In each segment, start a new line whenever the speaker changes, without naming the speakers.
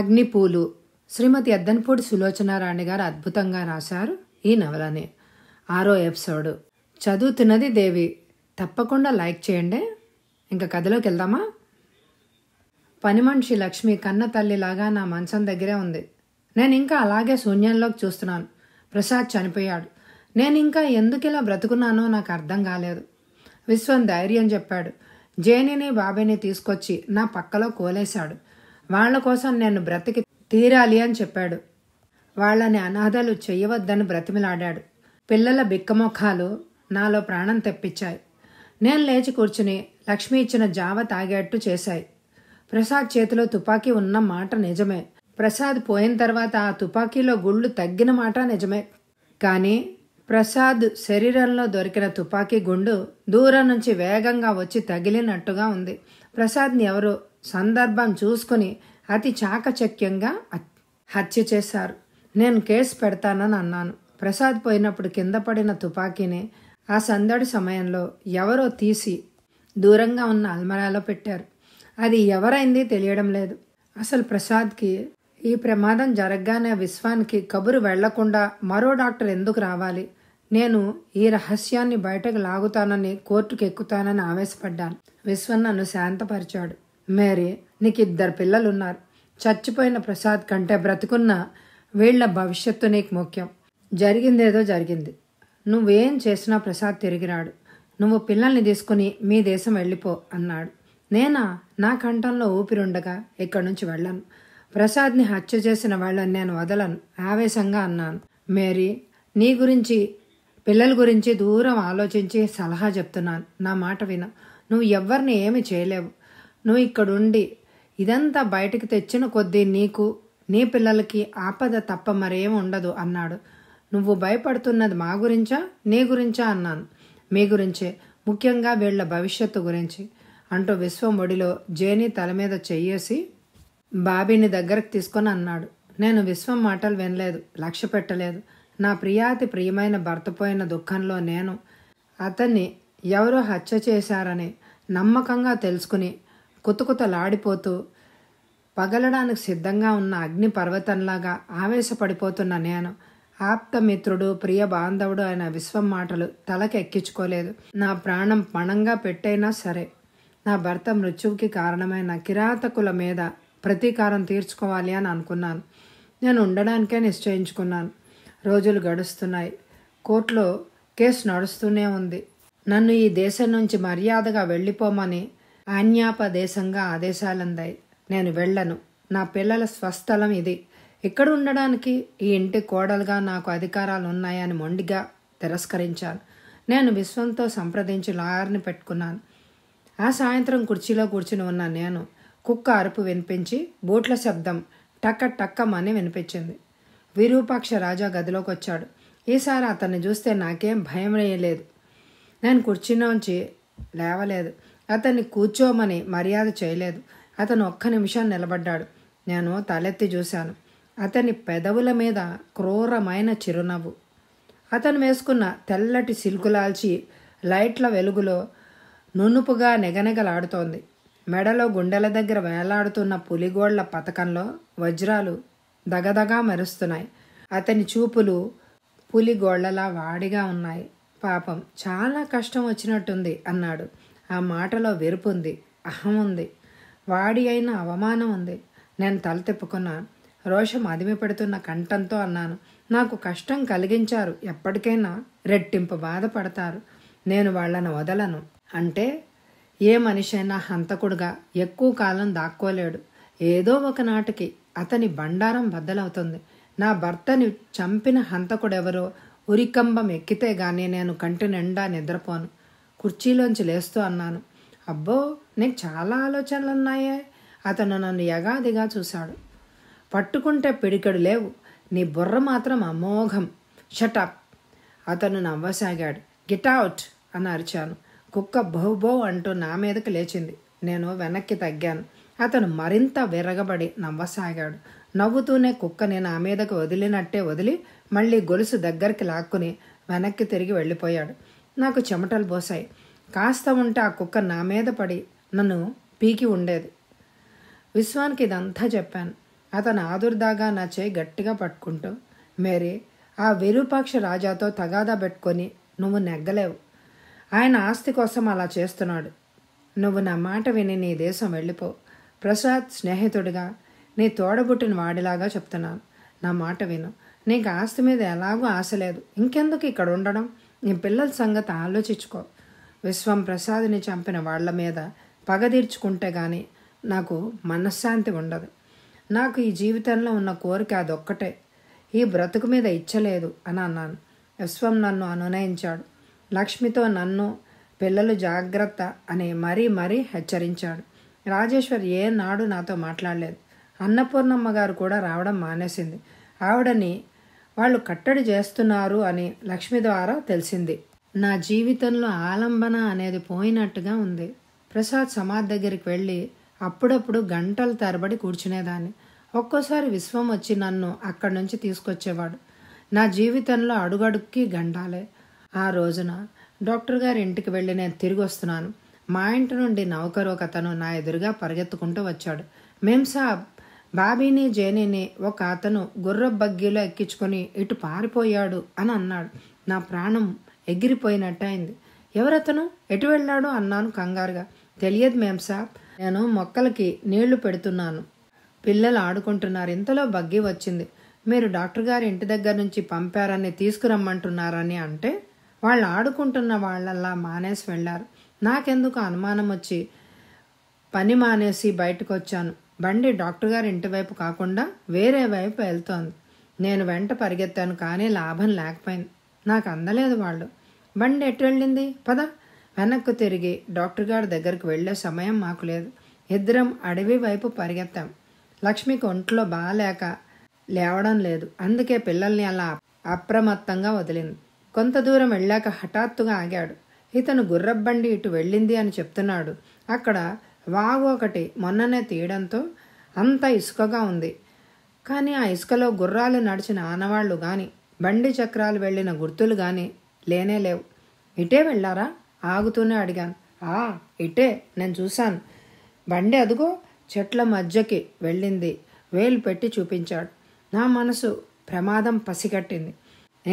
అగ్నిపూలు శ్రీమతి అద్దన్పూడి సులోచనారాణి గారు అద్భుతంగా రాశారు ఈ నవలని ఆరో ఎపిసోడ్ చదువుతున్నది దేవి తప్పకుండా లైక్ చేయండి ఇంకా కథలోకి వెళ్దామా పని మనిషి లక్ష్మి కన్న తల్లిలాగా నా మంచం దగ్గరే ఉంది నేను ఇంకా అలాగే శూన్యంలోకి చూస్తున్నాను ప్రసాద్ చనిపోయాడు నేను ఇంకా ఎందుకు ఇలా బ్రతుకున్నానో నాకు అర్థం కాలేదు విశ్వం ధైర్యం చెప్పాడు జేనిని బాబేని తీసుకొచ్చి నా పక్కలో కోలేశాడు వాళ్ల కోసం నేను బ్రతికి తీరాలి అని చెప్పాడు వాళ్ళని అనాథలు చెయ్యవద్దని బ్రతిమిలాడాడు పిల్లల బిక్కమొఖాలు నాలో ప్రాణం తెప్పించాయి నేను లేచి కూర్చుని లక్ష్మి ఇచ్చిన జావ తాగేట్టు చేశాయి ప్రసాద్ చేతిలో తుపాకీ ఉన్న మాట నిజమే ప్రసాద్ పోయిన తర్వాత ఆ తుపాకీలో గుళ్ళు తగ్గిన మాట నిజమే కానీ ప్రసాద్ శరీరంలో దొరికిన తుపాకీ గుండు దూరం నుంచి వేగంగా వచ్చి తగిలినట్టుగా ఉంది ప్రసాద్ని ఎవరు సందర్భం చూసుకుని అతి చాకచక్యంగా హత్య చేశారు నేను కేసు పెడతానని అన్నాను ప్రసాద్ పోయినప్పుడు కింద పడిన తుపాకీని ఆ సందడి సమయంలో ఎవరో తీసి దూరంగా ఉన్న అల్మరాలో పెట్టారు అది ఎవరైంది తెలియడం లేదు అసలు ప్రసాద్కి ఈ ప్రమాదం జరగగానే విశ్వానికి కబురు వెళ్లకుండా మరో డాక్టర్ ఎందుకు రావాలి నేను ఈ రహస్యాన్ని బయటకు లాగుతానని కోర్టుకు ఎక్కుతానని ఆవేశపడ్డాను విశ్వన్ నన్ను శాంతపరిచాడు మేరీ నీకు ఇద్దరు పిల్లలున్నారు చచ్చిపోయిన ప్రసాద్ కంటే బ్రతుకున్న వీళ్ల భవిష్యత్తు నీకు ముఖ్యం జరిగిందేదో జరిగింది నువ్వేం చేసినా ప్రసాద్ తిరిగిరాడు నువ్వు పిల్లల్ని తీసుకుని మీ దేశం వెళ్ళిపో అన్నాడు నేనా నా కంఠంలో ఊపిరుండగా ఇక్కడి నుంచి వెళ్ళను ప్రసాద్ని హత్య చేసిన వాళ్ళని నేను వదలను ఆవేశంగా అన్నాను మేరీ నీ గురించి పిల్లల గురించి దూరం ఆలోచించి సలహా చెప్తున్నాను నా మాట విన నువ్వు ఎవరిని ఏమి చేయలేవు నువ్వు ఇక్కడుండి ఇదంతా బయటకు తెచ్చిన కొద్దీ నీకు నీ పిల్లలకి ఆపద తప్ప మరేం ఉండదు అన్నాడు నువ్వు భయపడుతున్నది మా గురించా నీ గురించా అన్నాను మీ గురించే ముఖ్యంగా వీళ్ల భవిష్యత్తు గురించి అంటూ విశ్వముడిలో జేని తల మీద చెయ్యేసి బాబీని దగ్గరకు తీసుకొని అన్నాడు నేను విశ్వం మాటలు వినలేదు లక్ష్య పెట్టలేదు నా ప్రియాతి ప్రియమైన భర్తపోయిన దుఃఖంలో నేను అతన్ని ఎవరో హత్య చేశారని నమ్మకంగా తెలుసుకుని కుతకుతలాడిపోతూ పగలడానికి సిద్ధంగా ఉన్న అగ్ని పర్వతంలాగా ఆవేశపడిపోతున్న నేను ఆప్తమిత్రుడు ప్రియ బాంధవుడు అయిన విశ్వం మాటలు ఎక్కించుకోలేదు నా ప్రాణం పణంగా పెట్టైనా సరే నా భర్త మృత్యువుకి కారణమైన కిరాతకుల మీద ప్రతీకారం తీర్చుకోవాలి అని అనుకున్నాను నేను ఉండడానికే నిశ్చయించుకున్నాను రోజులు గడుస్తున్నాయి కోర్టులో కేసు నడుస్తూనే ఉంది నన్ను ఈ దేశం నుంచి మర్యాదగా వెళ్ళిపోమని ఆజ్ఞాపదేశంగా ఆదేశాలందాయి నేను వెళ్ళను నా పిల్లల స్వస్థలం ఇది ఇక్కడ ఉండడానికి ఈ ఇంటి కోడలుగా నాకు అధికారాలు ఉన్నాయని మొండిగా తిరస్కరించాను నేను విశ్వంతో సంప్రదించి లాయర్ని పెట్టుకున్నాను ఆ సాయంత్రం కుర్చీలో కూర్చుని ఉన్న నేను కుక్క అరుపు వినిపించి బూట్ల శబ్దం టక్క టక్కమని వినిపించింది విరూపాక్ష రాజా గదిలోకి వచ్చాడు ఈసారి అతన్ని చూస్తే నాకేం భయం వేయలేదు నేను కుర్చీలోంచి లేవలేదు అతన్ని కూర్చోమని మర్యాద చేయలేదు అతను ఒక్క నిమిషం నిలబడ్డాడు నేను తలెత్తి చూశాను అతని పెదవుల మీద క్రూరమైన చిరునవ్వు అతను వేసుకున్న తెల్లటి సిల్కులాల్చి లైట్ల వెలుగులో నునుపుగా నెగనెగలాడుతోంది మెడలో గుండెల దగ్గర వేలాడుతున్న పులిగోళ్ల పథకంలో వజ్రాలు దగదగా మెరుస్తున్నాయి అతని చూపులు పులిగోళ్లలా వాడిగా ఉన్నాయి పాపం చాలా కష్టం వచ్చినట్టుంది అన్నాడు ఆ మాటలో వెరుపు ఉంది అహం ఉంది వాడి అయిన అవమానం ఉంది నేను తల తిప్పుకున్నా రోషం అదిమి పెడుతున్న కంఠంతో అన్నాను నాకు కష్టం కలిగించారు ఎప్పటికైనా రెట్టింపు బాధపడతారు నేను వాళ్ళను వదలను అంటే ఏ మనిషి అయినా హంతకుడుగా ఎక్కువ కాలం దాక్కోలేడు ఏదో ఒకనాటికి అతని బండారం బద్దలవుతుంది నా భర్తని చంపిన హంతకుడెవరో ఉరికంబం ఎక్కితే గానీ నేను కంటి నిండా నిద్రపోను కుర్చీలోంచి లేస్తూ అన్నాను అబ్బో నీకు చాలా ఆలోచనలు ఉన్నాయే అతను నన్ను యగాదిగా చూశాడు పట్టుకుంటే పిడికడు లేవు నీ బుర్ర మాత్రం అమోఘం షటప్ అతను నవ్వసాగాడు గిటౌట్ అని అరిచాను కుక్క బౌబౌ అంటూ నా మీదకి లేచింది నేను వెనక్కి తగ్గాను అతను మరింత విరగబడి నవ్వసాగాడు నవ్వుతూనే కుక్కని నా మీదకు వదిలినట్టే వదిలి మళ్ళీ గొలుసు దగ్గరికి లాక్కుని వెనక్కి తిరిగి వెళ్ళిపోయాడు నాకు చెమటలు పోసాయి కాస్త ఉంటే ఆ కుక్క నా మీద పడి నన్ను పీకి ఉండేది విశ్వానికి ఇదంతా చెప్పాను అతను ఆదుర్దాగా నా చేయి గట్టిగా పట్టుకుంటూ మేరీ ఆ విరూపాక్ష రాజాతో తగాదా పెట్టుకొని నువ్వు నెగ్గలేవు ఆయన ఆస్తి కోసం అలా చేస్తున్నాడు నువ్వు నా మాట విని నీ దేశం వెళ్ళిపో ప్రసాద్ స్నేహితుడిగా నీ తోడబుట్టిన వాడిలాగా చెప్తున్నాను నా మాట విను నీకు ఆస్తి మీద ఎలాగూ ఆశ లేదు ఇంకెందుకు ఇక్కడ ఉండడం నీ పిల్లల సంగతి ఆలోచించుకో విశ్వం ప్రసాద్ని చంపిన వాళ్ళ మీద పగ తీర్చుకుంటే కానీ నాకు మనశ్శాంతి ఉండదు నాకు ఈ జీవితంలో ఉన్న కోరిక అదొక్కటే ఈ బ్రతుకు మీద ఇచ్చలేదు అని అన్నాను విశ్వం నన్ను అనునయించాడు లక్ష్మితో నన్ను పిల్లలు జాగ్రత్త అని మరీ మరీ హెచ్చరించాడు రాజేశ్వర్ ఏనాడు నాతో మాట్లాడలేదు అన్నపూర్ణమ్మ గారు కూడా రావడం మానేసింది ఆవిడని వాళ్ళు కట్టడి చేస్తున్నారు అని లక్ష్మి ద్వారా తెలిసింది నా జీవితంలో ఆలంబన అనేది పోయినట్టుగా ఉంది ప్రసాద్ సమాధ్ దగ్గరికి వెళ్ళి అప్పుడప్పుడు గంటలు తరబడి కూర్చునేదాన్ని ఒక్కోసారి విశ్వం వచ్చి నన్ను అక్కడి నుంచి తీసుకొచ్చేవాడు నా జీవితంలో అడుగడుక్కి గంటాలే ఆ రోజున డాక్టర్ గారి ఇంటికి వెళ్ళి నేను తిరిగి వస్తున్నాను మా ఇంటి నుండి నౌకరు ఒకతను నా ఎదురుగా పరిగెత్తుకుంటూ వచ్చాడు మేం సాబ్ బాబీని జేనీని ఒక అతను గుర్ర బగ్గీలో ఎక్కించుకొని ఇటు పారిపోయాడు అని అన్నాడు నా ప్రాణం ఎగిరిపోయినట్టయింది ఎవరతను ఎటు వెళ్ళాడు అన్నాను కంగారుగా తెలియదు మేం సాబ్ నేను మొక్కలకి నీళ్లు పెడుతున్నాను పిల్లలు ఆడుకుంటున్నారు ఇంతలో బగ్గీ వచ్చింది మీరు డాక్టర్ గారి ఇంటి దగ్గర నుంచి పంపారని తీసుకురమ్మంటున్నారని అంటే వాళ్ళు ఆడుకుంటున్న వాళ్ళల్లా మానేసి వెళ్ళారు నాకెందుకు అనుమానం వచ్చి పని మానేసి బయటకు వచ్చాను బండి డాక్టర్ గారి ఇంటివైపు కాకుండా వేరే వైపు వెళ్తోంది నేను వెంట పరిగెత్తాను కానీ లాభం లేకపోయింది నాకు అందలేదు వాళ్ళు బండి ఎటు వెళ్ళింది పద వెనక్కు తిరిగి డాక్టర్ గారి దగ్గరికి వెళ్ళే సమయం మాకు లేదు ఇద్దరం అడవి వైపు పరిగెత్తాం లక్ష్మికి ఒంట్లో బాగాలేక లేవడం లేదు అందుకే పిల్లల్ని అలా అప్రమత్తంగా వదిలింది కొంత దూరం వెళ్ళాక హఠాత్తుగా ఆగాడు ఇతను గుర్రబ్బండి ఇటు వెళ్ళింది అని చెప్తున్నాడు అక్కడ వాగు ఒకటి మొన్ననే తీయడంతో అంత ఇసుకగా ఉంది కానీ ఆ ఇసుకలో గుర్రాలు నడిచిన ఆనవాళ్లు గాని బండి చక్రాలు వెళ్ళిన గుర్తులు గాని లేనే లేవు ఇటే వెళ్ళారా ఆగుతూనే అడిగాను ఆ ఇటే నేను చూశాను బండి అదుగో చెట్ల మధ్యకి వెళ్ళింది వేలు పెట్టి చూపించాడు నా మనసు ప్రమాదం పసిగట్టింది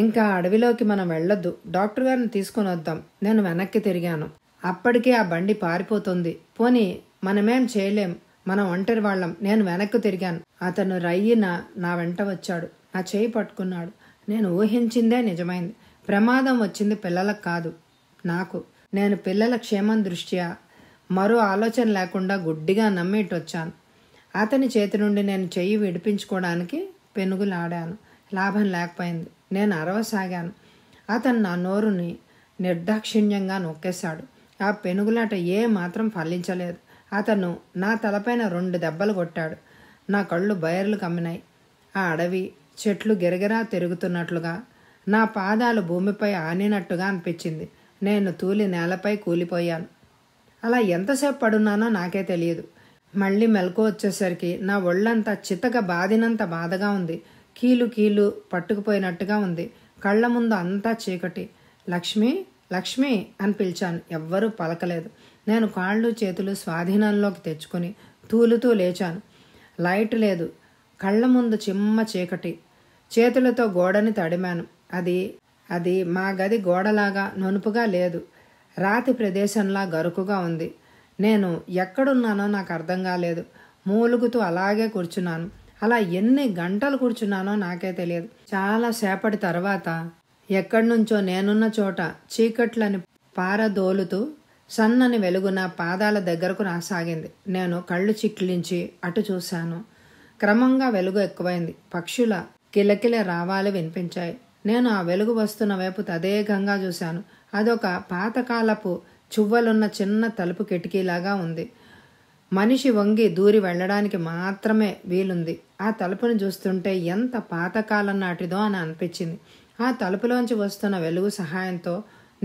ఇంకా అడవిలోకి మనం వెళ్ళొద్దు డాక్టర్ గారిని తీసుకొని వద్దాం నేను వెనక్కి తిరిగాను అప్పటికే ఆ బండి పారిపోతుంది పోని మనమేం చేయలేం మనం ఒంటరి వాళ్ళం నేను వెనక్కు తిరిగాను అతను రయ్యిన నా వెంట వచ్చాడు నా చేయి పట్టుకున్నాడు నేను ఊహించిందే నిజమైంది ప్రమాదం వచ్చింది పిల్లలకు కాదు నాకు నేను పిల్లల క్షేమం దృష్ట్యా మరో ఆలోచన లేకుండా గుడ్డిగా వచ్చాను అతని చేతి నుండి నేను చెయ్యి విడిపించుకోవడానికి పెనుగులాడాను లాభం లేకపోయింది నేను అరవసాగాను అతను నా నోరుని నిర్దాక్షిణ్యంగా నొక్కేశాడు ఆ పెనుగులాట ఏ మాత్రం ఫలించలేదు అతను నా తలపైన రెండు దెబ్బలు కొట్టాడు నా కళ్ళు బయర్లు కమ్మినాయి ఆ అడవి చెట్లు గిరగిరా తిరుగుతున్నట్లుగా నా పాదాలు భూమిపై ఆనినట్టుగా అనిపించింది నేను తూలి నేలపై కూలిపోయాను అలా ఎంతసేపు పడున్నానో నాకే తెలియదు మళ్ళీ మెలకు వచ్చేసరికి నా ఒళ్ళంతా చితక బాదినంత బాధగా ఉంది కీలు కీలు పట్టుకుపోయినట్టుగా ఉంది కళ్ళ ముందు అంతా చీకటి లక్ష్మి లక్ష్మి అని పిలిచాను ఎవ్వరూ పలకలేదు నేను కాళ్ళు చేతులు స్వాధీనంలోకి తెచ్చుకొని తూలుతూ లేచాను లైట్ లేదు కళ్ళ ముందు చిమ్మ చీకటి చేతులతో గోడని తడిమాను అది అది మా గది గోడలాగా నొనుపుగా లేదు రాతి ప్రదేశంలా గరుకుగా ఉంది నేను ఎక్కడున్నానో నాకు అర్థం కాలేదు మూలుగుతూ అలాగే కూర్చున్నాను అలా ఎన్ని గంటలు కూర్చున్నానో నాకే తెలియదు చాలాసేపటి తర్వాత ఎక్కడ్నుంచో నేనున్న చోట చీకట్లని పారదోలుతూ సన్నని వెలుగున పాదాల దగ్గరకు రాసాగింది నేను కళ్ళు చిక్లించి అటు చూశాను క్రమంగా వెలుగు ఎక్కువైంది పక్షుల కిలకిల రావాలి వినిపించాయి నేను ఆ వెలుగు వస్తున్న వైపు తదేకంగా చూశాను అదొక పాతకాలపు చువ్వలున్న చిన్న తలుపు కిటికీలాగా ఉంది మనిషి వంగి దూరి వెళ్ళడానికి మాత్రమే వీలుంది ఆ తలుపును చూస్తుంటే ఎంత పాతకాలం నాటిదో అని అనిపించింది ఆ తలుపులోంచి వస్తున్న వెలుగు సహాయంతో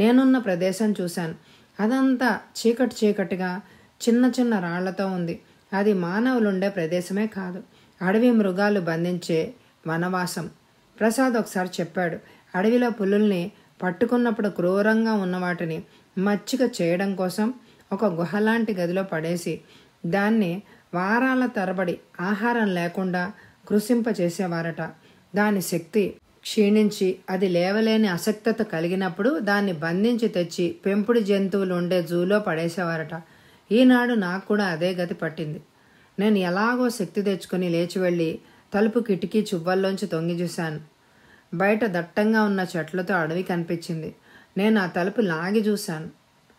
నేనున్న ప్రదేశం చూశాను అదంతా చీకటి చీకటిగా చిన్న చిన్న రాళ్లతో ఉంది అది మానవులుండే ప్రదేశమే కాదు అడవి మృగాలు బంధించే వనవాసం ప్రసాద్ ఒకసారి చెప్పాడు అడవిలో పులుల్ని పట్టుకున్నప్పుడు క్రూరంగా ఉన్న వాటిని మచ్చిక చేయడం కోసం ఒక గుహలాంటి గదిలో పడేసి దాన్ని వారాల తరబడి ఆహారం లేకుండా కృషింపచేసేవారట దాని శక్తి క్షీణించి అది లేవలేని అసక్తత కలిగినప్పుడు దాన్ని బంధించి తెచ్చి పెంపుడు జంతువులు ఉండే జూలో పడేసేవారట ఈనాడు నాకు కూడా అదే గతి పట్టింది నేను ఎలాగో శక్తి తెచ్చుకుని లేచి వెళ్ళి తలుపు కిటికీ చువ్వల్లోంచి తొంగి చూశాను బయట దట్టంగా ఉన్న చెట్లతో అడవి కనిపించింది నేను ఆ తలుపు లాగి చూశాను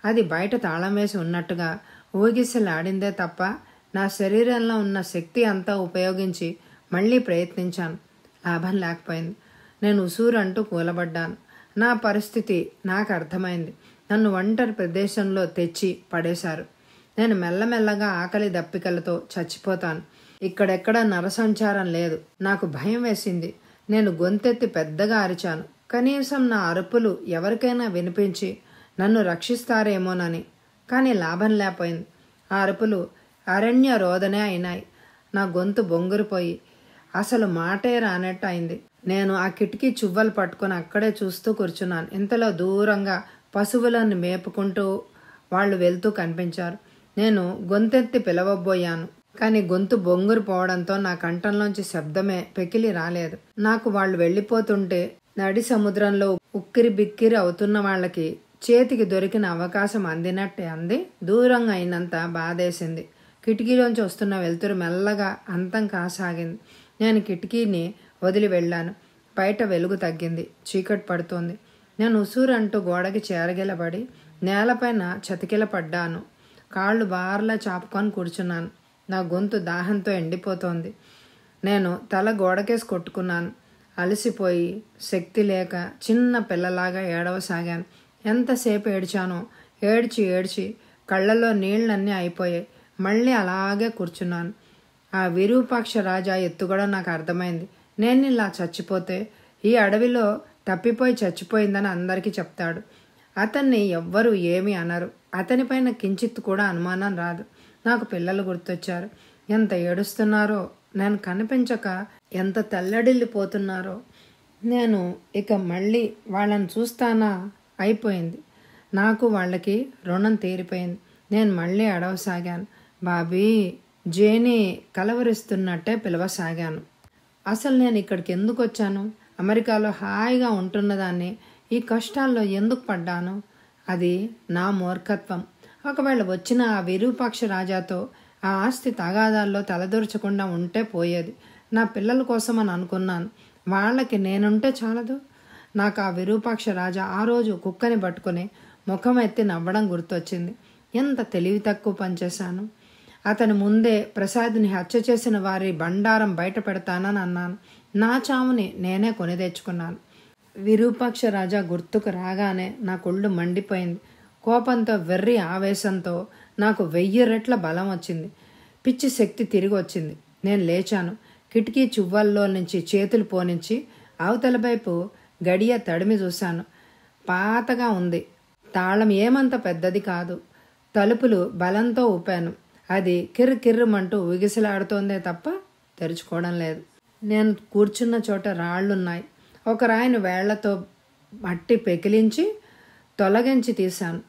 అది బయట తాళం వేసి ఉన్నట్టుగా ఊగిసలాడిందే తప్ప నా శరీరంలో ఉన్న శక్తి అంతా ఉపయోగించి మళ్ళీ ప్రయత్నించాను లాభం లేకపోయింది నేను అంటూ కూలబడ్డాను నా పరిస్థితి నాకు అర్థమైంది నన్ను ఒంటరి ప్రదేశంలో తెచ్చి పడేశారు నేను మెల్లమెల్లగా ఆకలి దప్పికలతో చచ్చిపోతాను ఇక్కడెక్కడ నరసంచారం లేదు నాకు భయం వేసింది నేను గొంతెత్తి పెద్దగా అరిచాను కనీసం నా అరుపులు ఎవరికైనా వినిపించి నన్ను రక్షిస్తారేమోనని కానీ లాభం లేకపోయింది ఆ అరుపులు అరణ్య రోదనే అయినాయి నా గొంతు బొంగురిపోయి అసలు మాటే రానట్టు అయింది నేను ఆ కిటికీ చువ్వలు పట్టుకొని అక్కడే చూస్తూ కూర్చున్నాను ఇంతలో దూరంగా పశువులను మేపుకుంటూ వాళ్ళు వెళ్తూ కనిపించారు నేను గొంతెత్తి పిలవబోయాను కానీ గొంతు బొంగురు పోవడంతో నా కంఠంలోంచి శబ్దమే పెకిలి రాలేదు నాకు వాళ్ళు వెళ్ళిపోతుంటే నడి సముద్రంలో ఉక్కిరి బిక్కిరి అవుతున్న వాళ్ళకి చేతికి దొరికిన అవకాశం అందినట్టే అంది దూరంగా అయినంత బాధేసింది కిటికీలోంచి వస్తున్న వెలుతురు మెల్లగా అంతం కాసాగింది నేను కిటికీని వదిలి వెళ్ళాను బయట వెలుగు తగ్గింది చీకటి పడుతోంది నేను ఉసూరంటూ గోడకి చేరగిలబడి నేలపైన చతికిల పడ్డాను కాళ్ళు బార్లా చాపుకొని కూర్చున్నాను నా గొంతు దాహంతో ఎండిపోతోంది నేను తల గోడకేసి కొట్టుకున్నాను అలసిపోయి శక్తి లేక చిన్న పిల్లలాగా ఏడవసాగాను ఎంతసేపు ఏడ్చానో ఏడ్చి ఏడ్చి కళ్ళలో నీళ్ళన్నీ అయిపోయాయి మళ్ళీ అలాగే కూర్చున్నాను ఆ విరూపాక్ష రాజా ఎత్తుగడ నాకు అర్థమైంది నేను ఇలా చచ్చిపోతే ఈ అడవిలో తప్పిపోయి చచ్చిపోయిందని అందరికీ చెప్తాడు అతన్ని ఎవ్వరు ఏమి అనరు అతనిపైన కించిత్ కూడా అనుమానం రాదు నాకు పిల్లలు గుర్తొచ్చారు ఎంత ఏడుస్తున్నారో నేను కనిపించక ఎంత తల్లడిల్లిపోతున్నారో నేను ఇక మళ్ళీ వాళ్ళని చూస్తానా అయిపోయింది నాకు వాళ్ళకి రుణం తీరిపోయింది నేను మళ్ళీ అడవసాగాను బాబీ జేని కలవరిస్తున్నట్టే పిలవసాగాను అసలు నేను ఇక్కడికి ఎందుకు వచ్చాను అమెరికాలో హాయిగా ఉంటున్నదాన్ని ఈ కష్టాల్లో ఎందుకు పడ్డాను అది నా మూర్ఖత్వం ఒకవేళ వచ్చిన ఆ విరూపాక్ష రాజాతో ఆ ఆస్తి తగాదాల్లో తలదూర్చకుండా ఉంటే పోయేది నా పిల్లల కోసం అని అనుకున్నాను వాళ్ళకి నేనుంటే చాలదు నాకు ఆ విరూపాక్ష రాజా ఆ రోజు కుక్కని పట్టుకుని ముఖం ఎత్తి నవ్వడం గుర్తొచ్చింది ఎంత తెలివి తక్కువ పనిచేశాను అతని ముందే ప్రసాద్ని హత్య చేసిన వారి బండారం బయట పెడతానని అన్నాను నా చావుని నేనే కొని తెచ్చుకున్నాను విరూపాక్ష రాజా గుర్తుకు రాగానే నా కొళ్ళు మండిపోయింది కోపంతో వెర్రి ఆవేశంతో నాకు వెయ్యి రెట్ల బలం వచ్చింది పిచ్చి శక్తి తిరిగి వచ్చింది నేను లేచాను కిటికీ చువ్వల్లో నుంచి చేతులు పోనించి అవతల వైపు గడియ తడిమి చూశాను పాతగా ఉంది తాళం ఏమంత పెద్దది కాదు తలుపులు బలంతో ఊపాను అది కిర్రు కిర్రమంటూ విగిసిలాడుతోందే తప్ప తెరుచుకోవడం లేదు నేను కూర్చున్న చోట రాళ్ళున్నాయి ఒక రాయిని వేళ్లతో మట్టి పెకిలించి తొలగించి తీశాను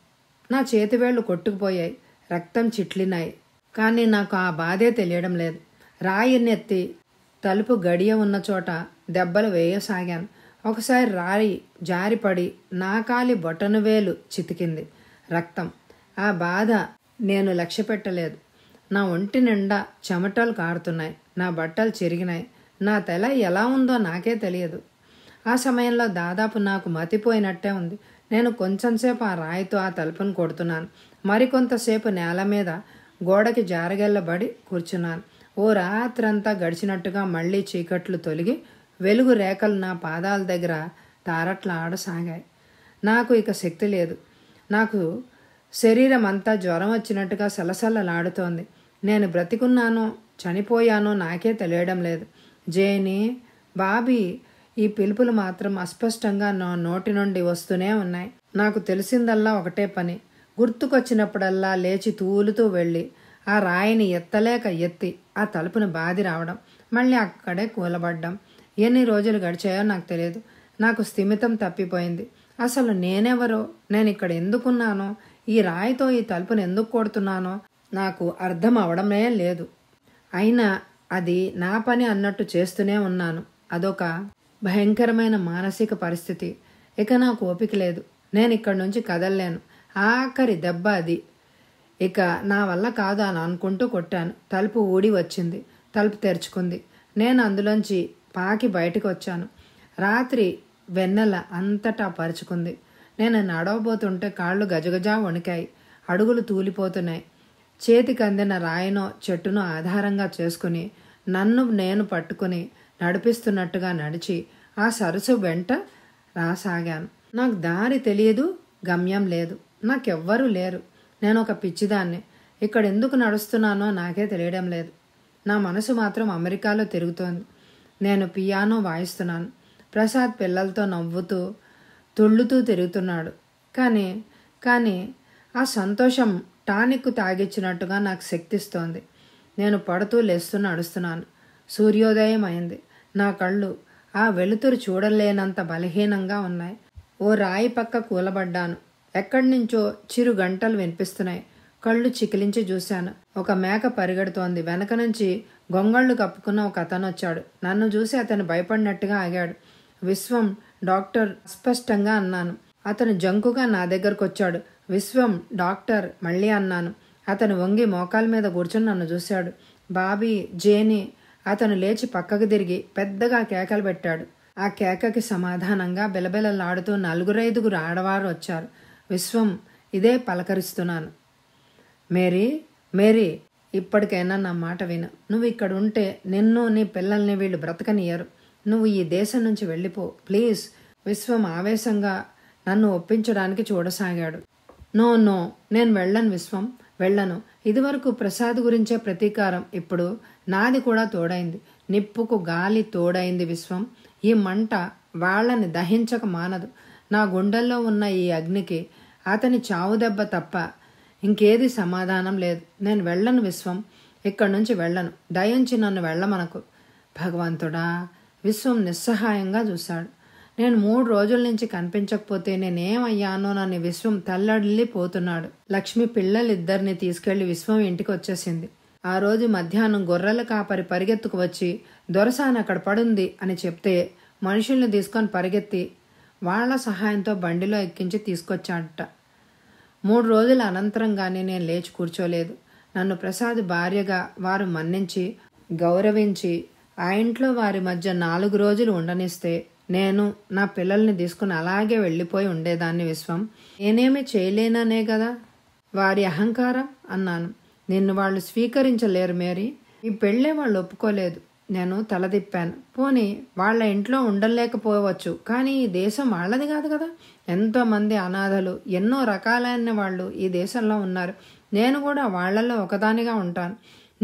నా చేతి వేళ్లు కొట్టుకుపోయాయి రక్తం చిట్లినాయి కానీ నాకు ఆ బాధే తెలియడం లేదు రాయి నెత్తి తలుపు గడియ ఉన్న చోట దెబ్బలు వేయసాగాను ఒకసారి రాయి జారిపడి నా కాలి వేలు చితికింది రక్తం ఆ బాధ నేను లక్ష్య పెట్టలేదు నా ఒంటి నిండా చెమటలు కారుతున్నాయి నా బట్టలు చెరిగినాయి నా తల ఎలా ఉందో నాకే తెలియదు ఆ సమయంలో దాదాపు నాకు మతిపోయినట్టే ఉంది నేను కొంచెంసేపు ఆ రాయితో ఆ తలుపును కొడుతున్నాను మరికొంతసేపు నేల మీద గోడకి జారగెళ్ళబడి కూర్చున్నాను ఓ రాత్రంతా గడిచినట్టుగా మళ్ళీ చీకట్లు తొలిగి వెలుగు రేఖలు నా పాదాల దగ్గర ఆడసాగాయి నాకు ఇక శక్తి లేదు నాకు శరీరం అంతా జ్వరం వచ్చినట్టుగా సలసలలాడుతోంది నేను బ్రతికున్నానో చనిపోయానో నాకే తెలియడం లేదు జేని బాబీ ఈ పిలుపులు మాత్రం అస్పష్టంగా నా నోటి నుండి వస్తూనే ఉన్నాయి నాకు తెలిసిందల్లా ఒకటే పని గుర్తుకొచ్చినప్పుడల్లా లేచి తూలుతూ వెళ్ళి ఆ రాయిని ఎత్తలేక ఎత్తి ఆ తలుపును బాది రావడం మళ్ళీ అక్కడే కూలబడ్డం ఎన్ని రోజులు గడిచాయో నాకు తెలియదు నాకు స్థిమితం తప్పిపోయింది అసలు నేనెవరో నేను ఇక్కడ ఎందుకున్నానో ఈ రాయితో ఈ తలుపును ఎందుకు కొడుతున్నానో నాకు అర్థం అవడమే లేదు అయినా అది నా పని అన్నట్టు చేస్తూనే ఉన్నాను అదొక భయంకరమైన మానసిక పరిస్థితి ఇక నాకు ఓపిక లేదు నేను ఇక్కడి నుంచి కదల్లేను ఆఖరి దెబ్బ అది ఇక నా వల్ల కాదు అని అనుకుంటూ కొట్టాను తలుపు ఊడి వచ్చింది తలుపు తెరుచుకుంది నేను అందులోంచి పాకి బయటకు వచ్చాను రాత్రి వెన్నెల అంతటా పరుచుకుంది నేను నడవబోతుంటే కాళ్ళు గజగజా వణికాయి అడుగులు తూలిపోతున్నాయి చేతికి అందిన రాయినో చెట్టును ఆధారంగా చేసుకుని నన్ను నేను పట్టుకుని నడిపిస్తున్నట్టుగా నడిచి ఆ సరస్సు వెంట రాసాగాను నాకు దారి తెలియదు గమ్యం లేదు నాకెవ్వరూ లేరు నేను ఒక పిచ్చిదాన్ని ఇక్కడ ఎందుకు నడుస్తున్నానో నాకే తెలియడం లేదు నా మనసు మాత్రం అమెరికాలో తిరుగుతోంది నేను పియానో వాయిస్తున్నాను ప్రసాద్ పిల్లలతో నవ్వుతూ తుళ్ళుతూ తిరుగుతున్నాడు కానీ కానీ ఆ సంతోషం టానిక్ తాగిచ్చినట్టుగా నాకు శక్తిస్తోంది నేను పడుతూ లేస్తూ నడుస్తున్నాను సూర్యోదయం అయింది నా కళ్ళు ఆ వెలుతురు చూడలేనంత బలహీనంగా ఉన్నాయి ఓ రాయి పక్క కూలబడ్డాను ఎక్కడి నుంచో చిరు గంటలు వినిపిస్తున్నాయి కళ్ళు చికిలించి చూశాను ఒక మేక పరిగెడుతోంది వెనక నుంచి గొంగళ్ళు కప్పుకున్న ఒక అతను వచ్చాడు నన్ను చూసి అతను భయపడినట్టుగా ఆగాడు విశ్వం డాక్టర్ స్పష్టంగా అన్నాను అతను జంకుగా నా దగ్గరకు వచ్చాడు విశ్వం డాక్టర్ మళ్ళీ అన్నాను అతను వంగి మోకాల మీద కూర్చుని నన్ను చూశాడు బాబీ జేని అతను లేచి పక్కకు తిరిగి పెద్దగా కేకలు పెట్టాడు ఆ కేకకి సమాధానంగా బిలబిలలాడుతూ నలుగురైదుగురు ఆడవారు వచ్చారు విశ్వం ఇదే పలకరిస్తున్నాను మేరీ మేరీ ఇప్పటికైనా నా మాట విను నువ్వు ఇక్కడ ఉంటే నిన్ను నీ పిల్లల్ని వీళ్ళు బ్రతకనియరు నువ్వు ఈ దేశం నుంచి వెళ్ళిపో ప్లీజ్ విశ్వం ఆవేశంగా నన్ను ఒప్పించడానికి చూడసాగాడు నో నో నేను వెళ్ళను విశ్వం వెళ్ళను ఇదివరకు ప్రసాద్ గురించే ప్రతీకారం ఇప్పుడు నాది కూడా తోడైంది నిప్పుకు గాలి తోడైంది విశ్వం ఈ మంట వాళ్ళని దహించక మానదు నా గుండెల్లో ఉన్న ఈ అగ్నికి అతని చావు దెబ్బ తప్ప ఇంకేది సమాధానం లేదు నేను వెళ్ళను విశ్వం ఇక్కడి నుంచి వెళ్ళను దయించి నన్ను వెళ్ళమనకు భగవంతుడా విశ్వం నిస్సహాయంగా చూశాడు నేను మూడు రోజుల నుంచి కనిపించకపోతే నేనేమయ్యానో నన్ను విశ్వం తల్లడిల్లిపోతున్నాడు లక్ష్మి పిల్లలిద్దరిని తీసుకెళ్లి విశ్వం ఇంటికి వచ్చేసింది ఆ రోజు మధ్యాహ్నం గొర్రెల కాపరి పరిగెత్తుకు వచ్చి దొరసాని అక్కడ పడుంది అని చెప్తే మనుషుల్ని తీసుకొని పరిగెత్తి వాళ్ల సహాయంతో బండిలో ఎక్కించి తీసుకొచ్చాడట మూడు రోజుల అనంతరం కానీ నేను లేచి కూర్చోలేదు నన్ను ప్రసాద్ భార్యగా వారు మన్నించి గౌరవించి ఆ ఇంట్లో వారి మధ్య నాలుగు రోజులు ఉండనిస్తే నేను నా పిల్లల్ని తీసుకుని అలాగే వెళ్ళిపోయి ఉండేదాన్ని విశ్వం నేనేమి చేయలేననే కదా వారి అహంకారం అన్నాను నిన్ను వాళ్ళు స్వీకరించలేరు మేరీ ఈ పెళ్ళే వాళ్ళు ఒప్పుకోలేదు నేను తలదిప్పాను పోనీ వాళ్ళ ఇంట్లో ఉండలేకపోవచ్చు కానీ ఈ దేశం వాళ్ళది కాదు కదా ఎంతోమంది అనాథలు ఎన్నో రకాలైన వాళ్ళు ఈ దేశంలో ఉన్నారు నేను కూడా వాళ్లలో ఒకదానిగా ఉంటాను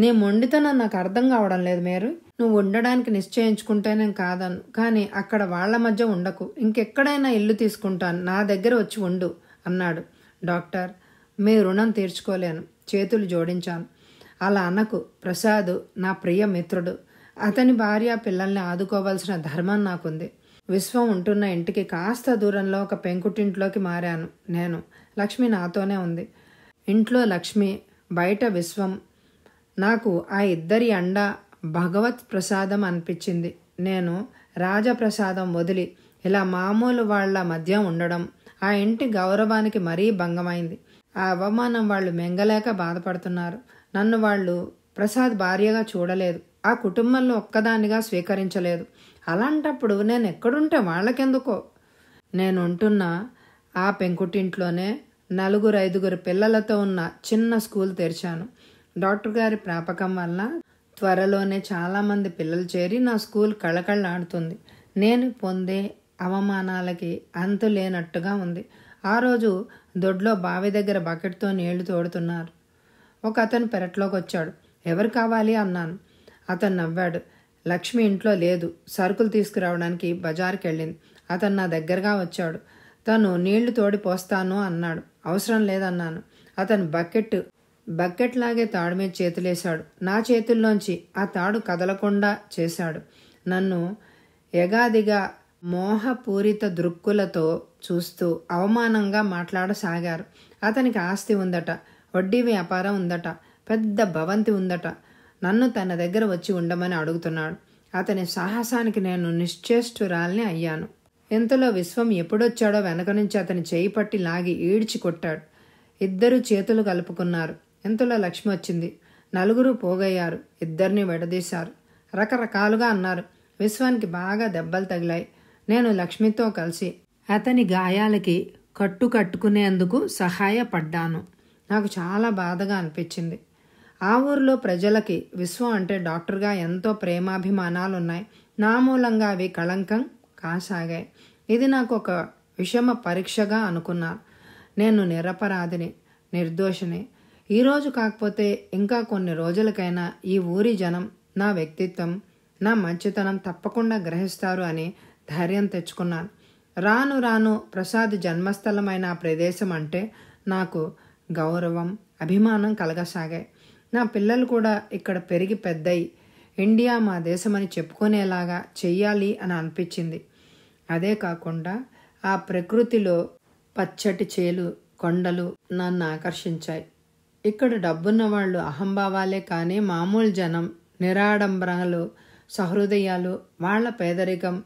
నీ మొండితనం నాకు అర్థం కావడం లేదు మీరు నువ్వు ఉండడానికి నిశ్చయించుకుంటేనే కాదను కానీ అక్కడ వాళ్ల మధ్య ఉండకు ఇంకెక్కడైనా ఇల్లు తీసుకుంటాను నా దగ్గర వచ్చి ఉండు అన్నాడు డాక్టర్ మీ రుణం తీర్చుకోలేను చేతులు జోడించాను అలా అనకు ప్రసాద్ నా ప్రియ మిత్రుడు అతని భార్య పిల్లల్ని ఆదుకోవాల్సిన ధర్మం నాకుంది విశ్వం ఉంటున్న ఇంటికి కాస్త దూరంలో ఒక పెంకుటింట్లోకి మారాను నేను లక్ష్మి నాతోనే ఉంది ఇంట్లో లక్ష్మి బయట విశ్వం నాకు ఆ ఇద్దరి అండ భగవత్ ప్రసాదం అనిపించింది నేను రాజప్రసాదం వదిలి ఇలా మామూలు వాళ్ల మధ్య ఉండడం ఆ ఇంటి గౌరవానికి మరీ భంగమైంది ఆ అవమానం వాళ్ళు మెంగలేక బాధపడుతున్నారు నన్ను వాళ్ళు ప్రసాద్ భార్యగా చూడలేదు ఆ కుటుంబంలో ఒక్కదానిగా స్వీకరించలేదు అలాంటప్పుడు నేను ఎక్కడుంటే వాళ్ళకెందుకో నేనుంటున్న ఆ పెంకుటింట్లోనే నలుగురు ఐదుగురు పిల్లలతో ఉన్న చిన్న స్కూల్ తెరిచాను డాక్టర్ గారి ప్రాపకం వల్ల త్వరలోనే చాలామంది పిల్లలు చేరి నా స్కూల్ కళకళలాడుతుంది నేను పొందే అవమానాలకి అంతు లేనట్టుగా ఉంది ఆ రోజు దొడ్లో బావి దగ్గర బకెట్తో నీళ్లు తోడుతున్నారు ఒక అతను పెరట్లోకి వచ్చాడు ఎవరు కావాలి అన్నాను అతను నవ్వాడు లక్ష్మి ఇంట్లో లేదు సరుకులు తీసుకురావడానికి బజార్కి వెళ్ళింది అతను నా దగ్గరగా వచ్చాడు తను నీళ్లు తోడి పోస్తాను అన్నాడు అవసరం లేదన్నాను అతను బకెట్ బక్కెట్లాగే తాడు మీద చేతులేశాడు నా చేతుల్లోంచి ఆ తాడు కదలకుండా చేశాడు నన్ను యగాదిగా మోహపూరిత దృక్కులతో చూస్తూ అవమానంగా మాట్లాడసాగారు అతనికి ఆస్తి ఉందట వడ్డీ వ్యాపారం ఉందట పెద్ద భవంతి ఉందట నన్ను తన దగ్గర వచ్చి ఉండమని అడుగుతున్నాడు అతని సాహసానికి నేను నిశ్చేష్టురాల్ని అయ్యాను ఇంతలో విశ్వం ఎప్పుడొచ్చాడో వెనక నుంచి అతని చేయి పట్టి లాగి ఈడ్చి కొట్టాడు ఇద్దరు చేతులు కలుపుకున్నారు ఇంతలో లక్ష్మి వచ్చింది నలుగురు పోగయ్యారు ఇద్దరిని విడదీశారు రకరకాలుగా అన్నారు విశ్వానికి బాగా దెబ్బలు తగిలాయి నేను లక్ష్మితో కలిసి అతని గాయాలకి కట్టు కట్టుకునేందుకు సహాయపడ్డాను నాకు చాలా బాధగా అనిపించింది ఆ ఊరిలో ప్రజలకి విశ్వం అంటే డాక్టర్గా ఎంతో ప్రేమాభిమానాలు ఉన్నాయి నా మూలంగా అవి కళంకం కాసాగాయి ఇది నాకు ఒక విషమ పరీక్షగా అనుకున్నాను నేను నిరపరాధిని నిర్దోషిని ఈరోజు కాకపోతే ఇంకా కొన్ని రోజులకైనా ఈ ఊరి జనం నా వ్యక్తిత్వం నా మంచితనం తప్పకుండా గ్రహిస్తారు అని ధైర్యం తెచ్చుకున్నాను రాను రాను ప్రసాద్ జన్మస్థలమైన ఆ ప్రదేశం అంటే నాకు గౌరవం అభిమానం కలగసాగాయి నా పిల్లలు కూడా ఇక్కడ పెరిగి పెద్దయి ఇండియా మా దేశమని చెప్పుకునేలాగా చెయ్యాలి అని అనిపించింది అదే కాకుండా ఆ ప్రకృతిలో పచ్చటి చేలు కొండలు నన్ను ఆకర్షించాయి ఇక్కడ డబ్బున్న వాళ్ళు అహంభావాలే కానీ మామూలు జనం నిరాడంబరాలు సహృదయాలు వాళ్ళ పేదరికం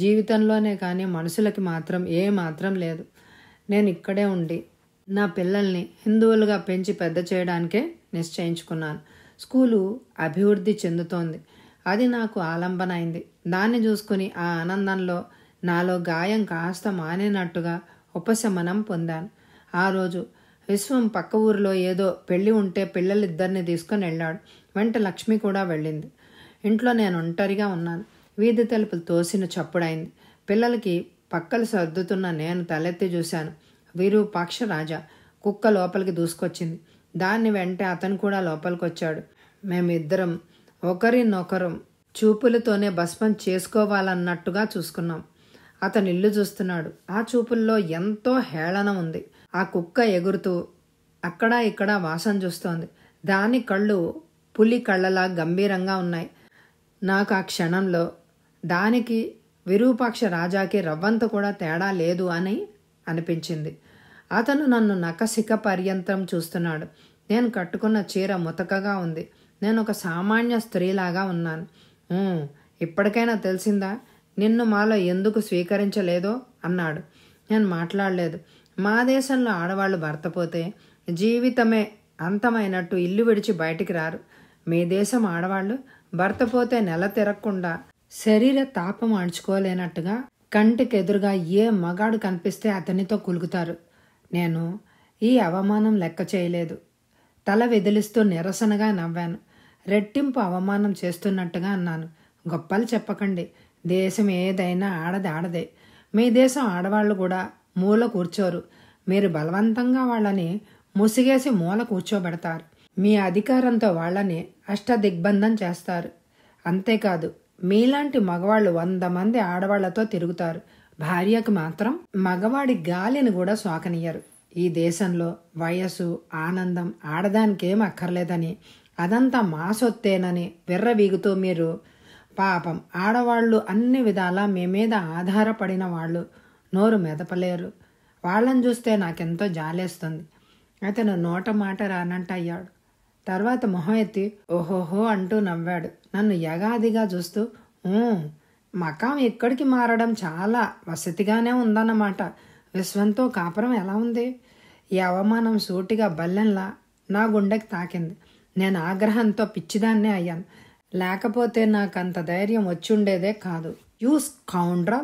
జీవితంలోనే కానీ మనుషులకి మాత్రం ఏ మాత్రం లేదు నేను ఇక్కడే ఉండి నా పిల్లల్ని హిందువులుగా పెంచి పెద్ద చేయడానికే నిశ్చయించుకున్నాను స్కూలు అభివృద్ధి చెందుతోంది అది నాకు ఆలంబన అయింది దాన్ని చూసుకుని ఆ ఆనందంలో నాలో గాయం కాస్త మానేనట్టుగా ఉపశమనం పొందాను ఆ రోజు విశ్వం పక్క ఊరిలో ఏదో పెళ్ళి ఉంటే పిల్లలిద్దరిని తీసుకొని వెళ్ళాడు వెంట లక్ష్మి కూడా వెళ్ళింది ఇంట్లో నేను ఒంటరిగా ఉన్నాను వీధి తలుపులు తోసిన చప్పుడైంది పిల్లలకి పక్కలు సర్దుతున్న నేను తలెత్తి చూశాను విరూపాక్ష రాజా కుక్క లోపలికి దూసుకొచ్చింది దాన్ని వెంటే అతను కూడా లోపలికొచ్చాడు మేమిద్దరం ఒకరినొకరం చూపులతోనే భస్మం చేసుకోవాలన్నట్టుగా చూసుకున్నాం అతను ఇల్లు చూస్తున్నాడు ఆ చూపుల్లో ఎంతో హేళన ఉంది ఆ కుక్క ఎగురుతూ అక్కడ ఇక్కడ వాసన చూస్తోంది దాని కళ్ళు పులి కళ్ళలా గంభీరంగా ఉన్నాయి నాకు ఆ క్షణంలో దానికి విరూపాక్ష రాజాకి రవ్వంత కూడా తేడా లేదు అని అనిపించింది అతను నన్ను నకసిక పర్యంతం చూస్తున్నాడు నేను కట్టుకున్న చీర ముతకగా ఉంది నేను ఒక సామాన్య స్త్రీలాగా ఉన్నాను ఇప్పటికైనా తెలిసిందా నిన్ను మాలో ఎందుకు స్వీకరించలేదో అన్నాడు నేను మాట్లాడలేదు మా దేశంలో ఆడవాళ్ళు భర్త పోతే జీవితమే అంతమైనట్టు ఇల్లు విడిచి బయటికి రారు మీ దేశం ఆడవాళ్ళు భర్త పోతే నెల తిరగకుండా శరీర తాపం అణుచుకోలేనట్టుగా కంటికి ఎదురుగా ఏ మగాడు కనిపిస్తే అతనితో కులుగుతారు నేను ఈ అవమానం లెక్క చేయలేదు తల వెదిలిస్తూ నిరసనగా నవ్వాను రెట్టింపు అవమానం చేస్తున్నట్టుగా అన్నాను గొప్పలు చెప్పకండి దేశం ఏదైనా ఆడది ఆడదే మీ దేశం ఆడవాళ్ళు కూడా మూల కూర్చోరు మీరు బలవంతంగా వాళ్ళని ముసిగేసి మూల కూర్చోబెడతారు మీ అధికారంతో వాళ్ళని అష్టదిగ్బంధం చేస్తారు అంతేకాదు మీలాంటి మగవాళ్ళు వంద మంది ఆడవాళ్లతో తిరుగుతారు భార్యకు మాత్రం మగవాడి గాలిని కూడా సోకనియ్యరు ఈ దేశంలో వయస్సు ఆనందం ఆడదానికేం అక్కర్లేదని అదంతా మాసొత్తేనని విర్రవీగుతూ మీరు పాపం ఆడవాళ్ళు అన్ని విధాలా మీ మీద ఆధారపడిన వాళ్ళు నోరు మెదపలేరు వాళ్ళని చూస్తే నాకెంతో జాలేస్తుంది అతను నోట మాట రానంట అయ్యాడు తర్వాత మొహం ఎత్తి ఓహోహో అంటూ నవ్వాడు నన్ను యగాదిగా చూస్తూ మకాం ఇక్కడికి మారడం చాలా వసతిగానే ఉందన్నమాట విశ్వంతో కాపురం ఎలా ఉంది ఈ అవమానం సూటిగా బల్లెంలా నా గుండెకి తాకింది నేను ఆగ్రహంతో పిచ్చిదాన్నే అయ్యాను లేకపోతే నాకు అంత ధైర్యం ఉండేదే కాదు యూస్ కౌండ్రా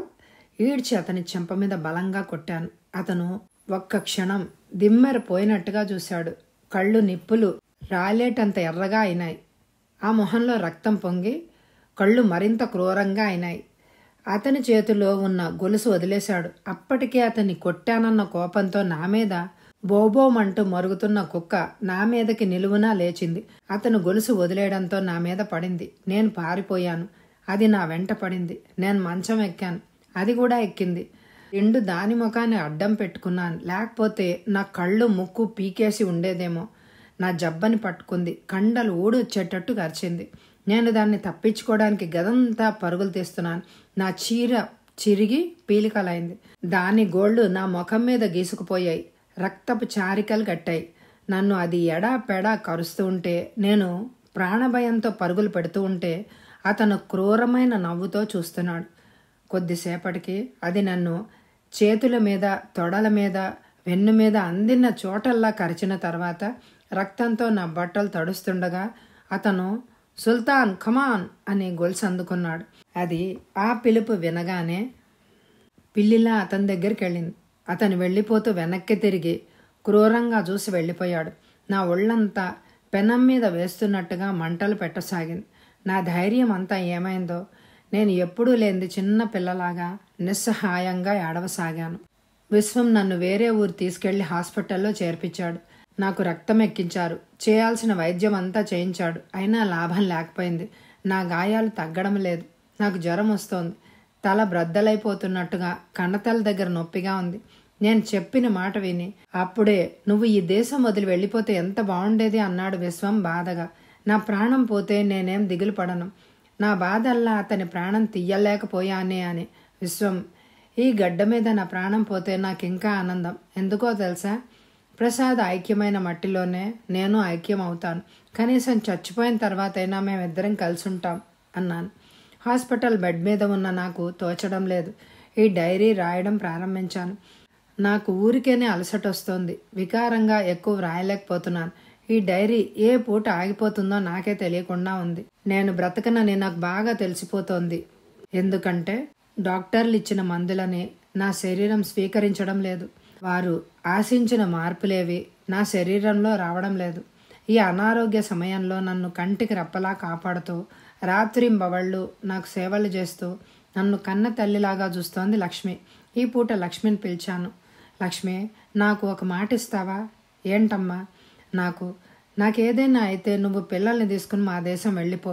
ఈడ్చి అతని చెంప మీద బలంగా కొట్టాను అతను ఒక్క క్షణం దిమ్మెర పోయినట్టుగా చూశాడు కళ్ళు నిప్పులు రాలేటంత ఎర్రగా అయినాయి ఆ మొహంలో రక్తం పొంగి కళ్ళు మరింత క్రూరంగా అయినాయి అతని చేతిలో ఉన్న గొలుసు వదిలేశాడు అప్పటికే అతన్ని కొట్టానన్న కోపంతో నా మీద బోబోమంటూ మరుగుతున్న కుక్క నా మీదకి నిలువునా లేచింది అతను గొలుసు వదిలేయడంతో నా మీద పడింది నేను పారిపోయాను అది నా వెంట పడింది నేను మంచం ఎక్కాను అది కూడా ఎక్కింది ఎండు దాని ముఖాన్ని అడ్డం పెట్టుకున్నాను లేకపోతే నా కళ్ళు ముక్కు పీకేసి ఉండేదేమో నా జబ్బని పట్టుకుంది కండలు ఊడొచ్చేటట్టు కరిచింది నేను దాన్ని తప్పించుకోవడానికి గదంతా పరుగులు తీస్తున్నాను నా చీర చిరిగి పీలికలైంది దాని గోళ్ళు నా ముఖం మీద గీసుకుపోయాయి రక్తపు చారికలు కట్టాయి నన్ను అది ఎడా పెడా కరుస్తూ ఉంటే నేను ప్రాణభయంతో పరుగులు పెడుతూ ఉంటే అతను క్రూరమైన నవ్వుతో చూస్తున్నాడు కొద్దిసేపటికి అది నన్ను చేతుల మీద తొడల మీద వెన్ను మీద అందిన చోటల్లా కరిచిన తర్వాత రక్తంతో నా బట్టలు తడుస్తుండగా అతను సుల్తాన్ ఖమాన్ అని గొలుసు అందుకున్నాడు అది ఆ పిలుపు వినగానే పిల్లిలా అతని దగ్గరికి వెళ్ళింది అతను వెళ్ళిపోతూ వెనక్కి తిరిగి క్రూరంగా చూసి వెళ్ళిపోయాడు నా ఒళ్ళంతా పెనం మీద వేస్తున్నట్టుగా మంటలు పెట్టసాగింది నా ధైర్యం అంతా ఏమైందో నేను ఎప్పుడూ లేనిది చిన్న పిల్లలాగా నిస్సహాయంగా ఏడవసాగాను విశ్వం నన్ను వేరే ఊరు తీసుకెళ్లి హాస్పిటల్లో చేర్పించాడు నాకు రక్తం ఎక్కించారు చేయాల్సిన వైద్యం అంతా చేయించాడు అయినా లాభం లేకపోయింది నా గాయాలు తగ్గడం లేదు నాకు జ్వరం వస్తోంది తల బ్రద్దలైపోతున్నట్టుగా కన్నతల దగ్గర నొప్పిగా ఉంది నేను చెప్పిన మాట విని అప్పుడే నువ్వు ఈ దేశం వదిలి వెళ్ళిపోతే ఎంత బాగుండేది అన్నాడు విశ్వం బాధగా నా ప్రాణం పోతే నేనేం దిగులు పడను నా బాధల్లా అతని ప్రాణం తీయలేకపోయానే అని విశ్వం ఈ గడ్డ మీద నా ప్రాణం పోతే నాకింకా ఆనందం ఎందుకో తెలుసా ప్రసాద్ ఐక్యమైన మట్టిలోనే నేను ఐక్యం అవుతాను కనీసం చచ్చిపోయిన తర్వాత అయినా మేమిద్దరం కలిసి ఉంటాం అన్నాను హాస్పిటల్ బెడ్ మీద ఉన్న నాకు తోచడం లేదు ఈ డైరీ రాయడం ప్రారంభించాను నాకు ఊరికేనే అలసట వస్తోంది వికారంగా ఎక్కువ వ్రాయలేకపోతున్నాను ఈ డైరీ ఏ పూట ఆగిపోతుందో నాకే తెలియకుండా ఉంది నేను బ్రతకనని నాకు బాగా తెలిసిపోతోంది ఎందుకంటే డాక్టర్లు ఇచ్చిన మందులని నా శరీరం స్వీకరించడం లేదు వారు ఆశించిన మార్పులేవి నా శరీరంలో రావడం లేదు ఈ అనారోగ్య సమయంలో నన్ను కంటికి రప్పలా కాపాడుతూ రాత్రింబవళ్ళు నాకు సేవలు చేస్తూ నన్ను కన్న తల్లిలాగా చూస్తోంది లక్ష్మి ఈ పూట లక్ష్మిని పిలిచాను లక్ష్మి నాకు ఒక మాట ఇస్తావా ఏంటమ్మా నాకు నాకేదైనా అయితే నువ్వు పిల్లల్ని తీసుకుని మా దేశం వెళ్ళిపో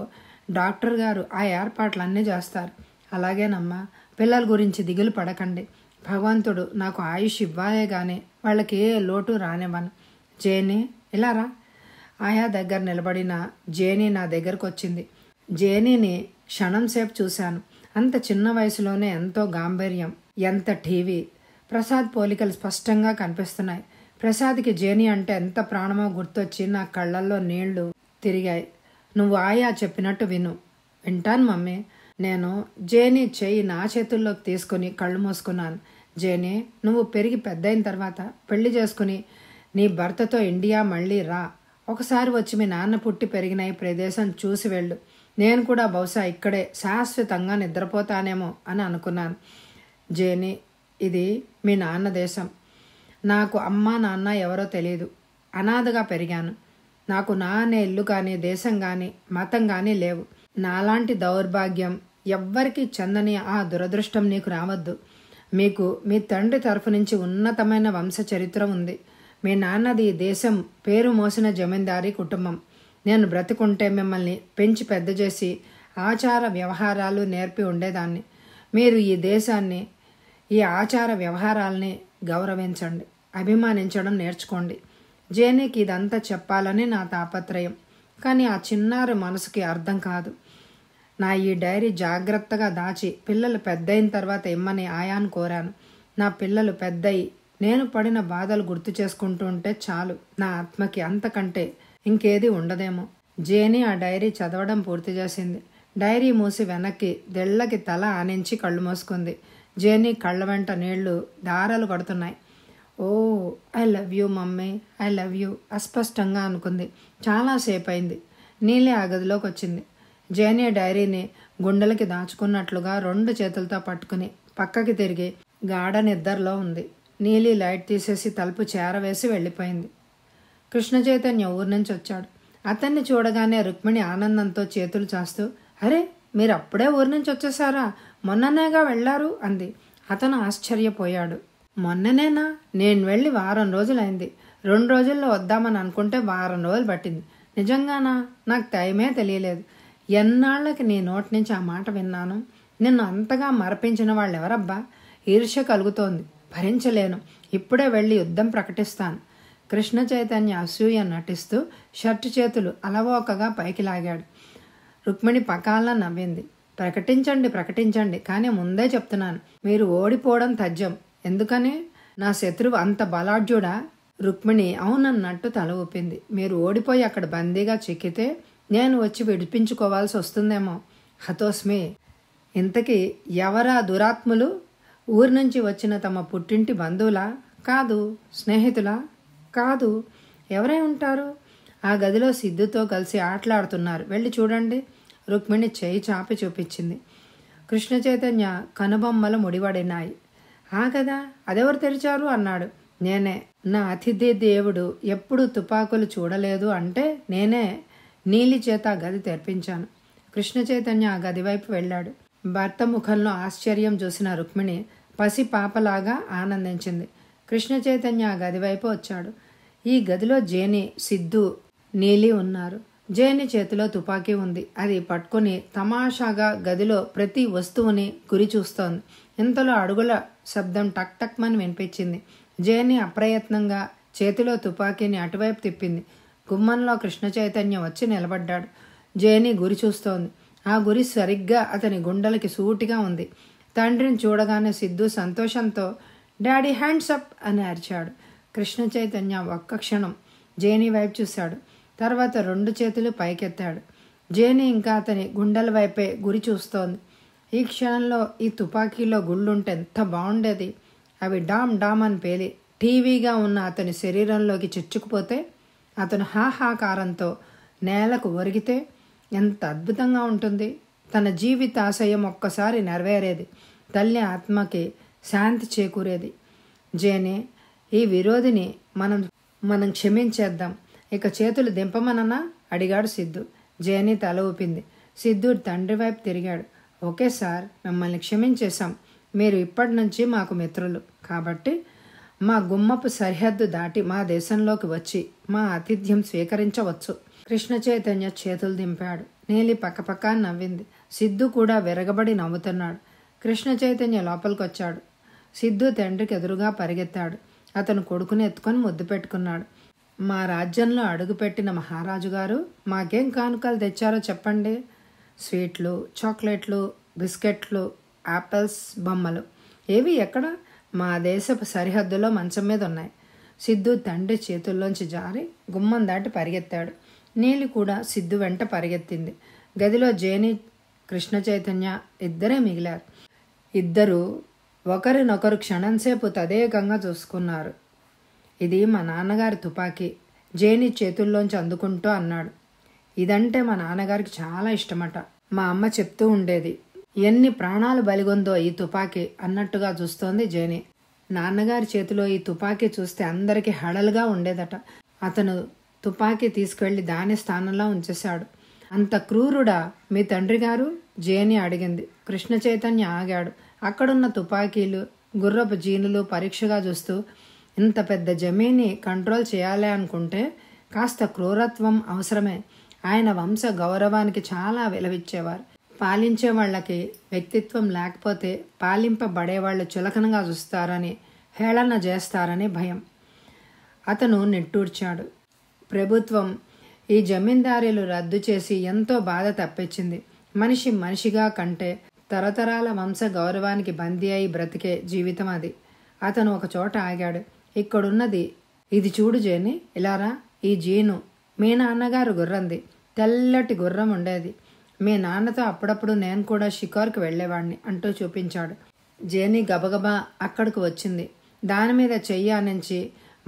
డాక్టర్ గారు ఆ ఏర్పాట్లు అన్నీ చేస్తారు అలాగేనమ్మా పిల్లల గురించి దిగులు పడకండి భగవంతుడు నాకు ఆయుష్ ఇవ్వాలే కానీ వాళ్ళకి ఏ లోటు రానివ్వను జేని ఇలా రా ఆయా దగ్గర నిలబడిన జేని నా దగ్గరకు వచ్చింది జేనీని క్షణం సేపు చూశాను అంత చిన్న వయసులోనే ఎంతో గాంభీర్యం ఎంత టీవీ ప్రసాద్ పోలికలు స్పష్టంగా కనిపిస్తున్నాయి ప్రసాద్కి జేని అంటే ఎంత ప్రాణమో గుర్తొచ్చి నా కళ్ళల్లో నీళ్లు తిరిగాయి నువ్వు ఆయా చెప్పినట్టు విను వింటాను మమ్మీ నేను జేని చేయి నా చేతుల్లోకి తీసుకుని కళ్ళు మూసుకున్నాను జేని నువ్వు పెరిగి పెద్దయిన తర్వాత పెళ్లి చేసుకుని నీ భర్తతో ఇండియా మళ్ళీ రా ఒకసారి వచ్చి మీ నాన్న పుట్టి పెరిగిన ఈ ప్రదేశం చూసి వెళ్ళు నేను కూడా బహుశా ఇక్కడే శాశ్వతంగా నిద్రపోతానేమో అని అనుకున్నాను జేని ఇది మీ నాన్న దేశం నాకు అమ్మ నాన్న ఎవరో తెలియదు అనాథగా పెరిగాను నాకు నా అనే ఇల్లు కానీ దేశం కానీ మతం కానీ లేవు నాలాంటి దౌర్భాగ్యం ఎవ్వరికీ చెందని ఆ దురదృష్టం నీకు రావద్దు మీకు మీ తండ్రి తరఫు నుంచి ఉన్నతమైన వంశ చరిత్ర ఉంది మీ నాన్నది దేశం పేరు మోసిన జమీందారీ కుటుంబం నేను బ్రతికుంటే మిమ్మల్ని పెంచి పెద్ద చేసి ఆచార వ్యవహారాలు నేర్పి ఉండేదాన్ని మీరు ఈ దేశాన్ని ఈ ఆచార వ్యవహారాల్ని గౌరవించండి అభిమానించడం నేర్చుకోండి జేనీకి ఇదంతా చెప్పాలని నా తాపత్రయం కానీ ఆ చిన్నారి మనసుకి అర్థం కాదు నా ఈ డైరీ జాగ్రత్తగా దాచి పిల్లలు పెద్దయిన తర్వాత ఇమ్మని ఆయాను కోరాను నా పిల్లలు పెద్దయి నేను పడిన బాధలు గుర్తు చేసుకుంటూ ఉంటే చాలు నా ఆత్మకి అంతకంటే ఇంకేది ఉండదేమో జేని ఆ డైరీ చదవడం పూర్తి చేసింది డైరీ మూసి వెనక్కి దెళ్ళకి తల ఆనించి కళ్ళు మోసుకుంది జేని కళ్ళ వెంట నీళ్లు దారాలు పడుతున్నాయి oh I love you mummy I love you అస్పష్టంగా అనుకుంది చాలాసేపు అయింది నీళ్ళే ఆ గదిలోకి వచ్చింది జేనే డైరీని గుండెలకి దాచుకున్నట్లుగా రెండు చేతులతో పట్టుకుని పక్కకి తిరిగి గాఢ నిద్రలో ఉంది నీలి లైట్ తీసేసి తలుపు చేరవేసి వెళ్ళిపోయింది కృష్ణ చైతన్య ఊరి నుంచి వచ్చాడు అతన్ని చూడగానే రుక్మిణి ఆనందంతో చేతులు చాస్తూ అరే మీరు అప్పుడే ఊరి నుంచి వచ్చేసారా మొన్ననేగా వెళ్ళారు అంది అతను ఆశ్చర్యపోయాడు మొన్ననేనా నేను వెళ్ళి వారం రోజులైంది రెండు రోజుల్లో వద్దామని అనుకుంటే వారం రోజులు పట్టింది నిజంగానా నాకు టైమే తెలియలేదు ఎన్నాళ్ళకి నీ నోటి నుంచి ఆ మాట విన్నాను నిన్ను అంతగా మరపించిన వాళ్ళెవరబ్బా ఈర్ష్య కలుగుతోంది భరించలేను ఇప్పుడే వెళ్ళి యుద్ధం ప్రకటిస్తాను కృష్ణ చైతన్య అసూయ నటిస్తూ షర్ట్ చేతులు అలవోకగా పైకి లాగాడు రుక్మిణి పకాలన నవ్వింది ప్రకటించండి ప్రకటించండి కానీ ముందే చెప్తున్నాను మీరు ఓడిపోవడం తజ్జం ఎందుకని నా శత్రువు అంత బలాఢ్యుడా రుక్మిణి అవునన్నట్టు తల ఊపింది మీరు ఓడిపోయి అక్కడ బందీగా చెక్కితే నేను వచ్చి విడిపించుకోవాల్సి వస్తుందేమో హతోస్మి ఇంతకీ ఎవరా దురాత్ములు ఊరి నుంచి వచ్చిన తమ పుట్టింటి బంధువులా కాదు స్నేహితులా కాదు ఎవరై ఉంటారు ఆ గదిలో సిద్ధుతో కలిసి ఆటలాడుతున్నారు వెళ్ళి చూడండి రుక్మిణి చేయి చాపి చూపించింది కృష్ణ చైతన్య కనుబొమ్మలు ముడివడినాయి ఆ కదా అదెవరు తెరిచారు అన్నాడు నేనే నా అతిథి దేవుడు ఎప్పుడు తుపాకులు చూడలేదు అంటే నేనే నీలి చేత గది తెరిపించాను కృష్ణ చైతన్య ఆ గది వైపు వెళ్ళాడు భర్త ముఖంలో ఆశ్చర్యం చూసిన రుక్మిణి పసి పాపలాగా ఆనందించింది కృష్ణ చైతన్య ఆ గది వైపు వచ్చాడు ఈ గదిలో జేని సిద్ధు నీలి ఉన్నారు జేని చేతిలో తుపాకీ ఉంది అది పట్టుకుని తమాషాగా గదిలో ప్రతి వస్తువుని గురి చూస్తోంది ఇంతలో అడుగుల శబ్దం టక్ టక్ మని వినిపించింది జేని అప్రయత్నంగా చేతిలో తుపాకీని అటువైపు తిప్పింది గుమ్మంలో కృష్ణ చైతన్యం వచ్చి నిలబడ్డాడు జేని గురి చూస్తోంది ఆ గురి సరిగ్గా అతని గుండెలకి సూటిగా ఉంది తండ్రిని చూడగానే సిద్ధు సంతోషంతో డాడీ హ్యాండ్స్ అప్ అని అరిచాడు కృష్ణ చైతన్య ఒక్క క్షణం జేని వైపు చూశాడు తర్వాత రెండు చేతులు పైకెత్తాడు జేని ఇంకా అతని గుండెల వైపే గురి చూస్తోంది ఈ క్షణంలో ఈ తుపాకీలో గుళ్ళుంటే ఎంత బాగుండేది అవి డామ్ డామ్ అని పేలి టీవీగా ఉన్న అతని శరీరంలోకి చిచ్చుకుపోతే అతను హాహాకారంతో నేలకు ఒరిగితే ఎంత అద్భుతంగా ఉంటుంది తన జీవిత ఆశయం ఒక్కసారి నెరవేరేది తల్లి ఆత్మకి శాంతి చేకూరేది జేనే ఈ విరోధిని మనం మనం క్షమించేద్దాం ఇక చేతులు దింపమనన్నా అడిగాడు సిద్ధు జేని తల ఊపింది సిద్ధుడు తండ్రి వైపు తిరిగాడు ఓకే సార్ మిమ్మల్ని క్షమించేశాం మీరు ఇప్పటి నుంచి మాకు మిత్రులు కాబట్టి మా గుమ్మపు సరిహద్దు దాటి మా దేశంలోకి వచ్చి మా ఆతిథ్యం స్వీకరించవచ్చు కృష్ణ చైతన్య చేతులు దింపాడు నీలి పక్కపక్క నవ్వింది సిద్ధు కూడా విరగబడి నవ్వుతున్నాడు కృష్ణ చైతన్య లోపలికొచ్చాడు సిద్ధు తండ్రికి ఎదురుగా పరిగెత్తాడు అతను కొడుకుని ఎత్తుకొని ముద్దు పెట్టుకున్నాడు మా రాజ్యంలో అడుగుపెట్టిన మహారాజు గారు మాకేం కానుకలు తెచ్చారో చెప్పండి స్వీట్లు చాక్లెట్లు బిస్కెట్లు యాపిల్స్ బొమ్మలు ఏవి ఎక్కడ మా దేశపు సరిహద్దులో మంచం మీద ఉన్నాయి సిద్ధు తండ్రి చేతుల్లోంచి జారి గుమ్మం దాటి పరిగెత్తాడు నీలి కూడా సిద్ధు వెంట పరిగెత్తింది గదిలో జేని కృష్ణ చైతన్య ఇద్దరే మిగిలారు ఇద్దరు ఒకరినొకరు క్షణంసేపు తదేకంగా చూసుకున్నారు ఇది మా నాన్నగారి తుపాకీ జేని చేతుల్లోంచి అందుకుంటూ అన్నాడు ఇదంటే మా నాన్నగారికి చాలా ఇష్టమట మా అమ్మ చెప్తూ ఉండేది ఎన్ని ప్రాణాలు బలిగొందో ఈ తుపాకీ అన్నట్టుగా చూస్తోంది జేని నాన్నగారి చేతిలో ఈ తుపాకీ చూస్తే అందరికీ హడలుగా ఉండేదట అతను తుపాకీ తీసుకెళ్లి దాని స్థానంలో ఉంచేశాడు అంత క్రూరుడా మీ తండ్రి గారు జేని అడిగింది కృష్ణ చైతన్య ఆగాడు అక్కడున్న తుపాకీలు గుర్రపు జీనులు పరీక్షగా చూస్తూ ఇంత పెద్ద జమీని కంట్రోల్ చేయాలి అనుకుంటే కాస్త క్రూరత్వం అవసరమే ఆయన వంశ గౌరవానికి చాలా విలువిచ్చేవారు పాలించే వాళ్ళకి వ్యక్తిత్వం లేకపోతే పాలింపబడేవాళ్ళు చులకనగా చూస్తారని హేళన చేస్తారని భయం అతను నిట్టూర్చాడు ప్రభుత్వం ఈ జమీందారీలు రద్దు చేసి ఎంతో బాధ తప్పించింది మనిషి మనిషిగా కంటే తరతరాల వంశ గౌరవానికి బందీ అయి బ్రతికే జీవితం అది అతను ఒక చోట ఆగాడు ఇక్కడున్నది ఇది చూడు జేని ఇలారా ఈ జీను మీ నాన్నగారు గుర్రంది తెల్లటి గుర్రం ఉండేది మీ నాన్నతో అప్పుడప్పుడు నేను కూడా షికార్కి వెళ్ళేవాడిని అంటూ చూపించాడు జేని గబగబా అక్కడికి వచ్చింది దాని మీద చెయ్యి ఆనించి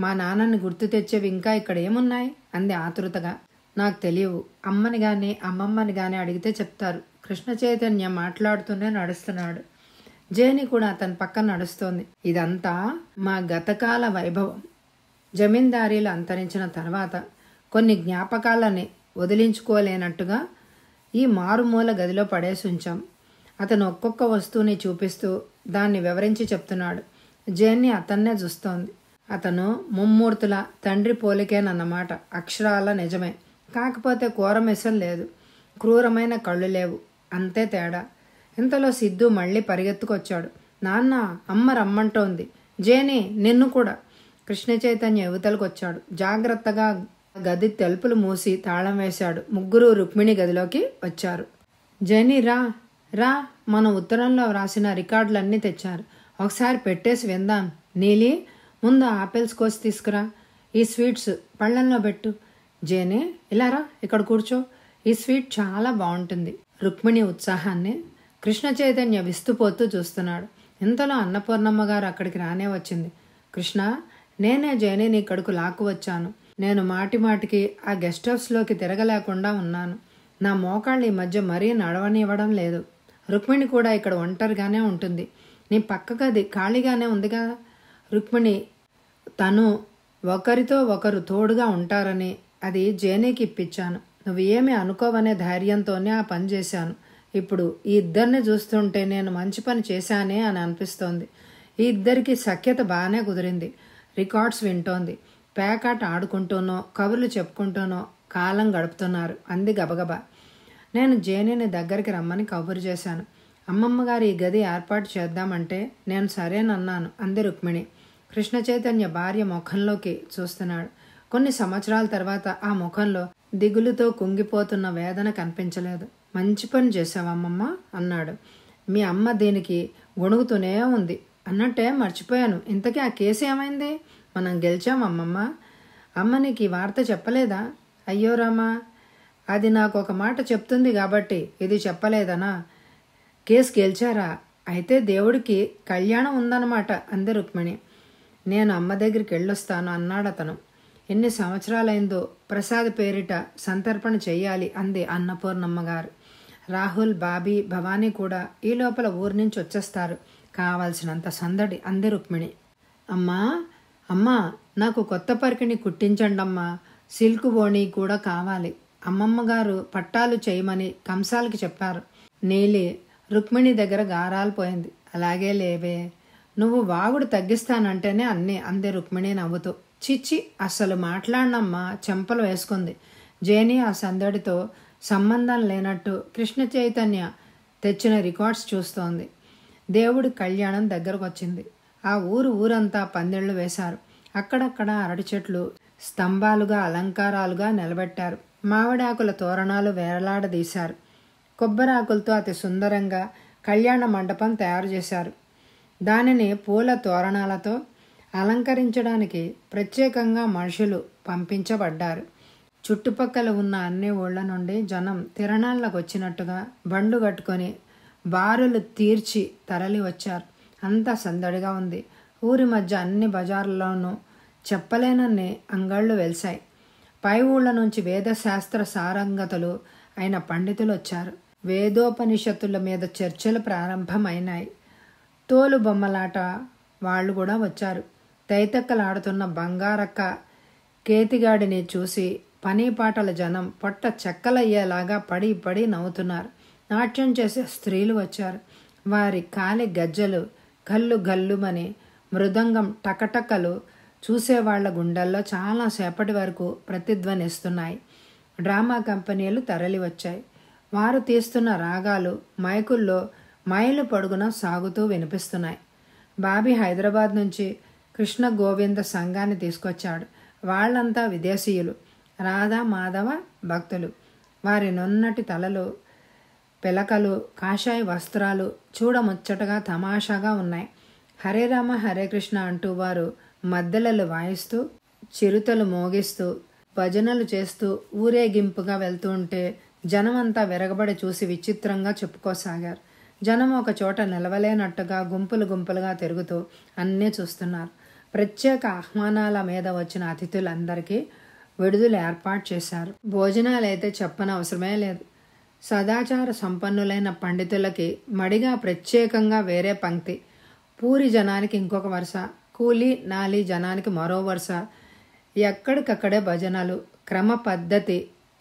మా నాన్నని గుర్తు తెచ్చేవి ఇంకా ఇక్కడ ఏమున్నాయి అంది ఆతృతగా నాకు తెలియవు అమ్మని కానీ అమ్మమ్మని కానీ అడిగితే చెప్తారు కృష్ణ చైతన్య మాట్లాడుతూనే నడుస్తున్నాడు జేని కూడా అతని పక్కన నడుస్తోంది ఇదంతా మా గతకాల వైభవం జమీందారీలు అంతరించిన తర్వాత కొన్ని జ్ఞాపకాలని వదిలించుకోలేనట్టుగా ఈ మారుమూల గదిలో పడేసి ఉంచాం అతను ఒక్కొక్క వస్తువుని చూపిస్తూ దాన్ని వివరించి చెప్తున్నాడు జేన్ని అతన్నే చూస్తోంది అతను ముమ్మూర్తుల తండ్రి పోలికేనన్నమాట అక్షరాల నిజమే కాకపోతే కూరమెసం లేదు క్రూరమైన కళ్ళు లేవు అంతే తేడా ఇంతలో సిద్ధు మళ్ళీ పరిగెత్తుకొచ్చాడు నాన్న అమ్మ రమ్మంటోంది జేని నిన్ను కూడా కృష్ణ చైతన్య యువతలకు వచ్చాడు జాగ్రత్తగా గది తలుపులు మూసి తాళం వేశాడు ముగ్గురు రుక్మిణి గదిలోకి వచ్చారు జని రా రా మన ఉత్తరంలో వ్రాసిన రికార్డులన్నీ తెచ్చారు ఒకసారి పెట్టేసి విందాం నీలి ముందు ఆపిల్స్ కోసి తీసుకురా ఈ స్వీట్స్ పళ్ళల్లో పెట్టు ఇలా రా ఇక్కడ కూర్చో ఈ స్వీట్ చాలా బాగుంటుంది రుక్మిణి ఉత్సాహాన్ని కృష్ణ చైతన్య విస్తుపోతూ చూస్తున్నాడు ఇంతలో అన్నపూర్ణమ్మ గారు అక్కడికి రానే వచ్చింది కృష్ణ నేనే జయనిని ఇక్కడకు లాక్కు వచ్చాను నేను మాటి మాటికి ఆ గెస్ట్ హౌస్లోకి తిరగలేకుండా ఉన్నాను నా మోకాళ్ళు ఈ మధ్య మరీ నడవనివ్వడం లేదు రుక్మిణి కూడా ఇక్కడ ఒంటరిగానే ఉంటుంది నీ పక్క గది ఖాళీగానే ఉందిగా రుక్మిణి తను ఒకరితో ఒకరు తోడుగా ఉంటారని అది జేనీకి ఇప్పించాను నువ్వు ఏమి అనుకోవనే ధైర్యంతోనే ఆ పని చేశాను ఇప్పుడు ఈ ఇద్దరిని చూస్తుంటే నేను మంచి పని చేశానే అని అనిపిస్తోంది ఈ ఇద్దరికి సఖ్యత బాగానే కుదిరింది రికార్డ్స్ వింటోంది పేకాట ఆడుకుంటూనో కబుర్లు చెప్పుకుంటూనో కాలం గడుపుతున్నారు అంది గబగబా నేను జేనేని దగ్గరికి రమ్మని కబురు చేశాను అమ్మమ్మ గారు ఈ గది ఏర్పాటు చేద్దామంటే నేను సరేనన్నాను అంది రుక్మిణి కృష్ణ చైతన్య భార్య ముఖంలోకి చూస్తున్నాడు కొన్ని సంవత్సరాల తర్వాత ఆ ముఖంలో దిగులుతో కుంగిపోతున్న వేదన కనిపించలేదు మంచి పని అమ్మమ్మ అన్నాడు మీ అమ్మ దీనికి గొణుగుతూనే ఉంది అన్నట్టే మర్చిపోయాను ఇంతకీ ఆ కేసు ఏమైంది మనం గెలిచాం అమ్మమ్మ అమ్మ నీకు ఈ వార్త చెప్పలేదా అయ్యో రామా అది నాకు ఒక మాట చెప్తుంది కాబట్టి ఇది చెప్పలేదనా కేసు గెలిచారా అయితే దేవుడికి కళ్యాణం ఉందన్నమాట అంది రుక్మిణి నేను అమ్మ దగ్గరికి వెళ్ళొస్తాను అన్నాడు అతను ఎన్ని సంవత్సరాలైందో ప్రసాద్ పేరిట సంతర్పణ చేయాలి అంది అన్నపూర్ణమ్మ గారు రాహుల్ బాబీ భవానీ కూడా ఈ లోపల ఊరి నుంచి వచ్చేస్తారు కావాల్సినంత సందడి అంది రుక్మిణి అమ్మా అమ్మా నాకు కొత్త పరికిణి కుట్టించండమ్మా సిల్క్ బోణి కూడా కావాలి అమ్మమ్మ గారు పట్టాలు చేయమని కంసాలకి చెప్పారు నీలి రుక్మిణి దగ్గర గారాలిపోయింది అలాగే లేవే నువ్వు వాగుడు తగ్గిస్తానంటేనే అన్నీ అందే రుక్మిణి నవ్వుతూ చిచ్చి అసలు మాట్లాడినమ్మా చెంపలు వేసుకుంది జేని ఆ సందడితో సంబంధం లేనట్టు కృష్ణ చైతన్య తెచ్చిన రికార్డ్స్ చూస్తోంది దేవుడి కళ్యాణం దగ్గరకు వచ్చింది ఆ ఊరు ఊరంతా పందిళ్లు వేశారు అక్కడక్కడ అరటి చెట్లు స్తంభాలుగా అలంకారాలుగా నిలబెట్టారు మామిడాకుల తోరణాలు వేరలాడదీశారు కొబ్బరాకులతో అతి సుందరంగా కళ్యాణ మండపం తయారు చేశారు దానిని పూల తోరణాలతో అలంకరించడానికి ప్రత్యేకంగా మనుషులు పంపించబడ్డారు చుట్టుపక్కల ఉన్న అన్ని ఊళ్ళ నుండి జనం తిరణాళ్ళకు వచ్చినట్టుగా బండు కట్టుకొని బారులు తీర్చి తరలి వచ్చారు అంతా సందడిగా ఉంది ఊరి మధ్య అన్ని బజార్లలోనూ చెప్పలేనన్ని అంగళ్ళు వెలిశాయి పై ఊళ్ళ నుంచి వేదశాస్త్ర సారంగతలు అయిన పండితులు వచ్చారు వేదోపనిషత్తుల మీద చర్చలు ప్రారంభమైనాయి తోలు బొమ్మలాట వాళ్ళు కూడా వచ్చారు తైతక్కలాడుతున్న బంగారక్క కేతిగాడిని చూసి పని పాటల జనం పొట్ట చెక్కలయ్యేలాగా పడి పడి నవ్వుతున్నారు నాట్యం చేసే స్త్రీలు వచ్చారు వారి కాలి గజ్జలు గల్లు గల్లుమని మృదంగం టకటకలు చూసేవాళ్ల గుండెల్లో చాలాసేపటి వరకు ప్రతిధ్వనిస్తున్నాయి డ్రామా కంపెనీలు తరలి వచ్చాయి వారు తీస్తున్న రాగాలు మైకుల్లో మైలు పొడుగున సాగుతూ వినిపిస్తున్నాయి బాబీ హైదరాబాద్ నుంచి కృష్ణ గోవింద సంఘాన్ని తీసుకొచ్చాడు వాళ్ళంతా విదేశీయులు రాధా మాధవ భక్తులు వారి నున్నటి తలలు పిలకలు కాషాయ వస్త్రాలు చూడముచ్చటగా తమాషాగా ఉన్నాయి హరే రామ హరే కృష్ణ అంటూ వారు మద్దెలలు వాయిస్తూ చిరుతలు మోగిస్తూ భజనలు చేస్తూ ఊరేగింపుగా వెళ్తూ ఉంటే జనమంతా విరగబడి చూసి విచిత్రంగా చెప్పుకోసాగారు జనం ఒక చోట నిలవలేనట్టుగా గుంపులు గుంపులుగా తిరుగుతూ అన్నీ చూస్తున్నారు ప్రత్యేక ఆహ్వానాల మీద వచ్చిన అతిథులందరికీ విడుదల ఏర్పాటు చేశారు భోజనాలు అయితే చెప్పనవసరమే లేదు సదాచార సంపన్నులైన పండితులకి మడిగా ప్రత్యేకంగా వేరే పంక్తి పూరి జనానికి ఇంకొక వరుస కూలి నాలి జనానికి మరో వరుస ఎక్కడికక్కడే భజనలు క్రమ పద్ధతి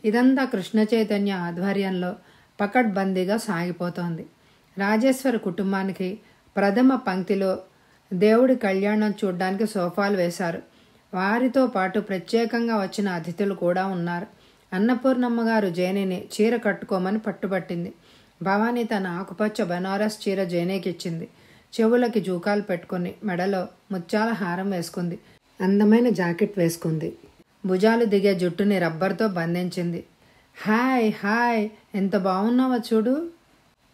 ఇదంతా కృష్ణ చైతన్య ఆధ్వర్యంలో పకడ్బందీగా సాగిపోతోంది రాజేశ్వర కుటుంబానికి ప్రథమ పంక్తిలో దేవుడి కళ్యాణం చూడ్డానికి సోఫాలు వేశారు వారితో పాటు ప్రత్యేకంగా వచ్చిన అతిథులు కూడా ఉన్నారు అన్నపూర్ణమ్మగారు జేనేని చీర కట్టుకోమని పట్టుబట్టింది భవానీ తన ఆకుపచ్చ బనారస్ చీర జేనేకిచ్చింది చెవులకి జూకాలు పెట్టుకుని మెడలో ముత్యాల హారం వేసుకుంది అందమైన జాకెట్ వేసుకుంది భుజాలు దిగే జుట్టుని రబ్బర్తో బంధించింది హాయ్ హాయ్ ఎంత బాగున్నావో చూడు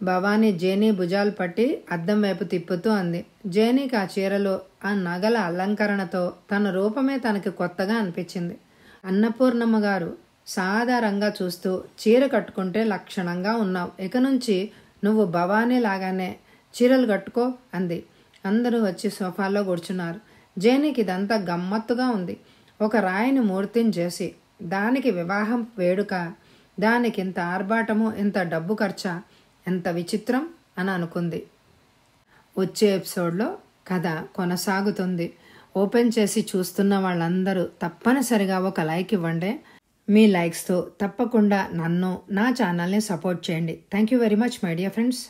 భవానీ జేనీ భుజాలు పట్టి అద్దం వైపు తిప్పుతూ అంది జేనీకి ఆ చీరలో ఆ నగల అలంకరణతో తన రూపమే తనకి కొత్తగా అనిపించింది అన్నపూర్ణమ్మ గారు సాధారణంగా చూస్తూ చీర కట్టుకుంటే లక్షణంగా ఉన్నావు ఇక నుంచి నువ్వు భవానీ లాగానే చీరలు కట్టుకో అంది అందరూ వచ్చి సోఫాలో కూర్చున్నారు జేనికి ఇదంతా గమ్మత్తుగా ఉంది ఒక రాయిని మూర్తిని చేసి దానికి వివాహం వేడుక దానికి ఇంత ఆర్భాటము ఇంత డబ్బు ఖర్చా ఎంత విచిత్రం అని అనుకుంది వచ్చే ఎపిసోడ్లో కథ కొనసాగుతుంది ఓపెన్ చేసి చూస్తున్న వాళ్ళందరూ తప్పనిసరిగా ఒక లైక్ ఇవ్వండి మీ లైక్స్తో తప్పకుండా నన్ను నా ఛానల్ని సపోర్ట్ చేయండి thank you very much my dear friends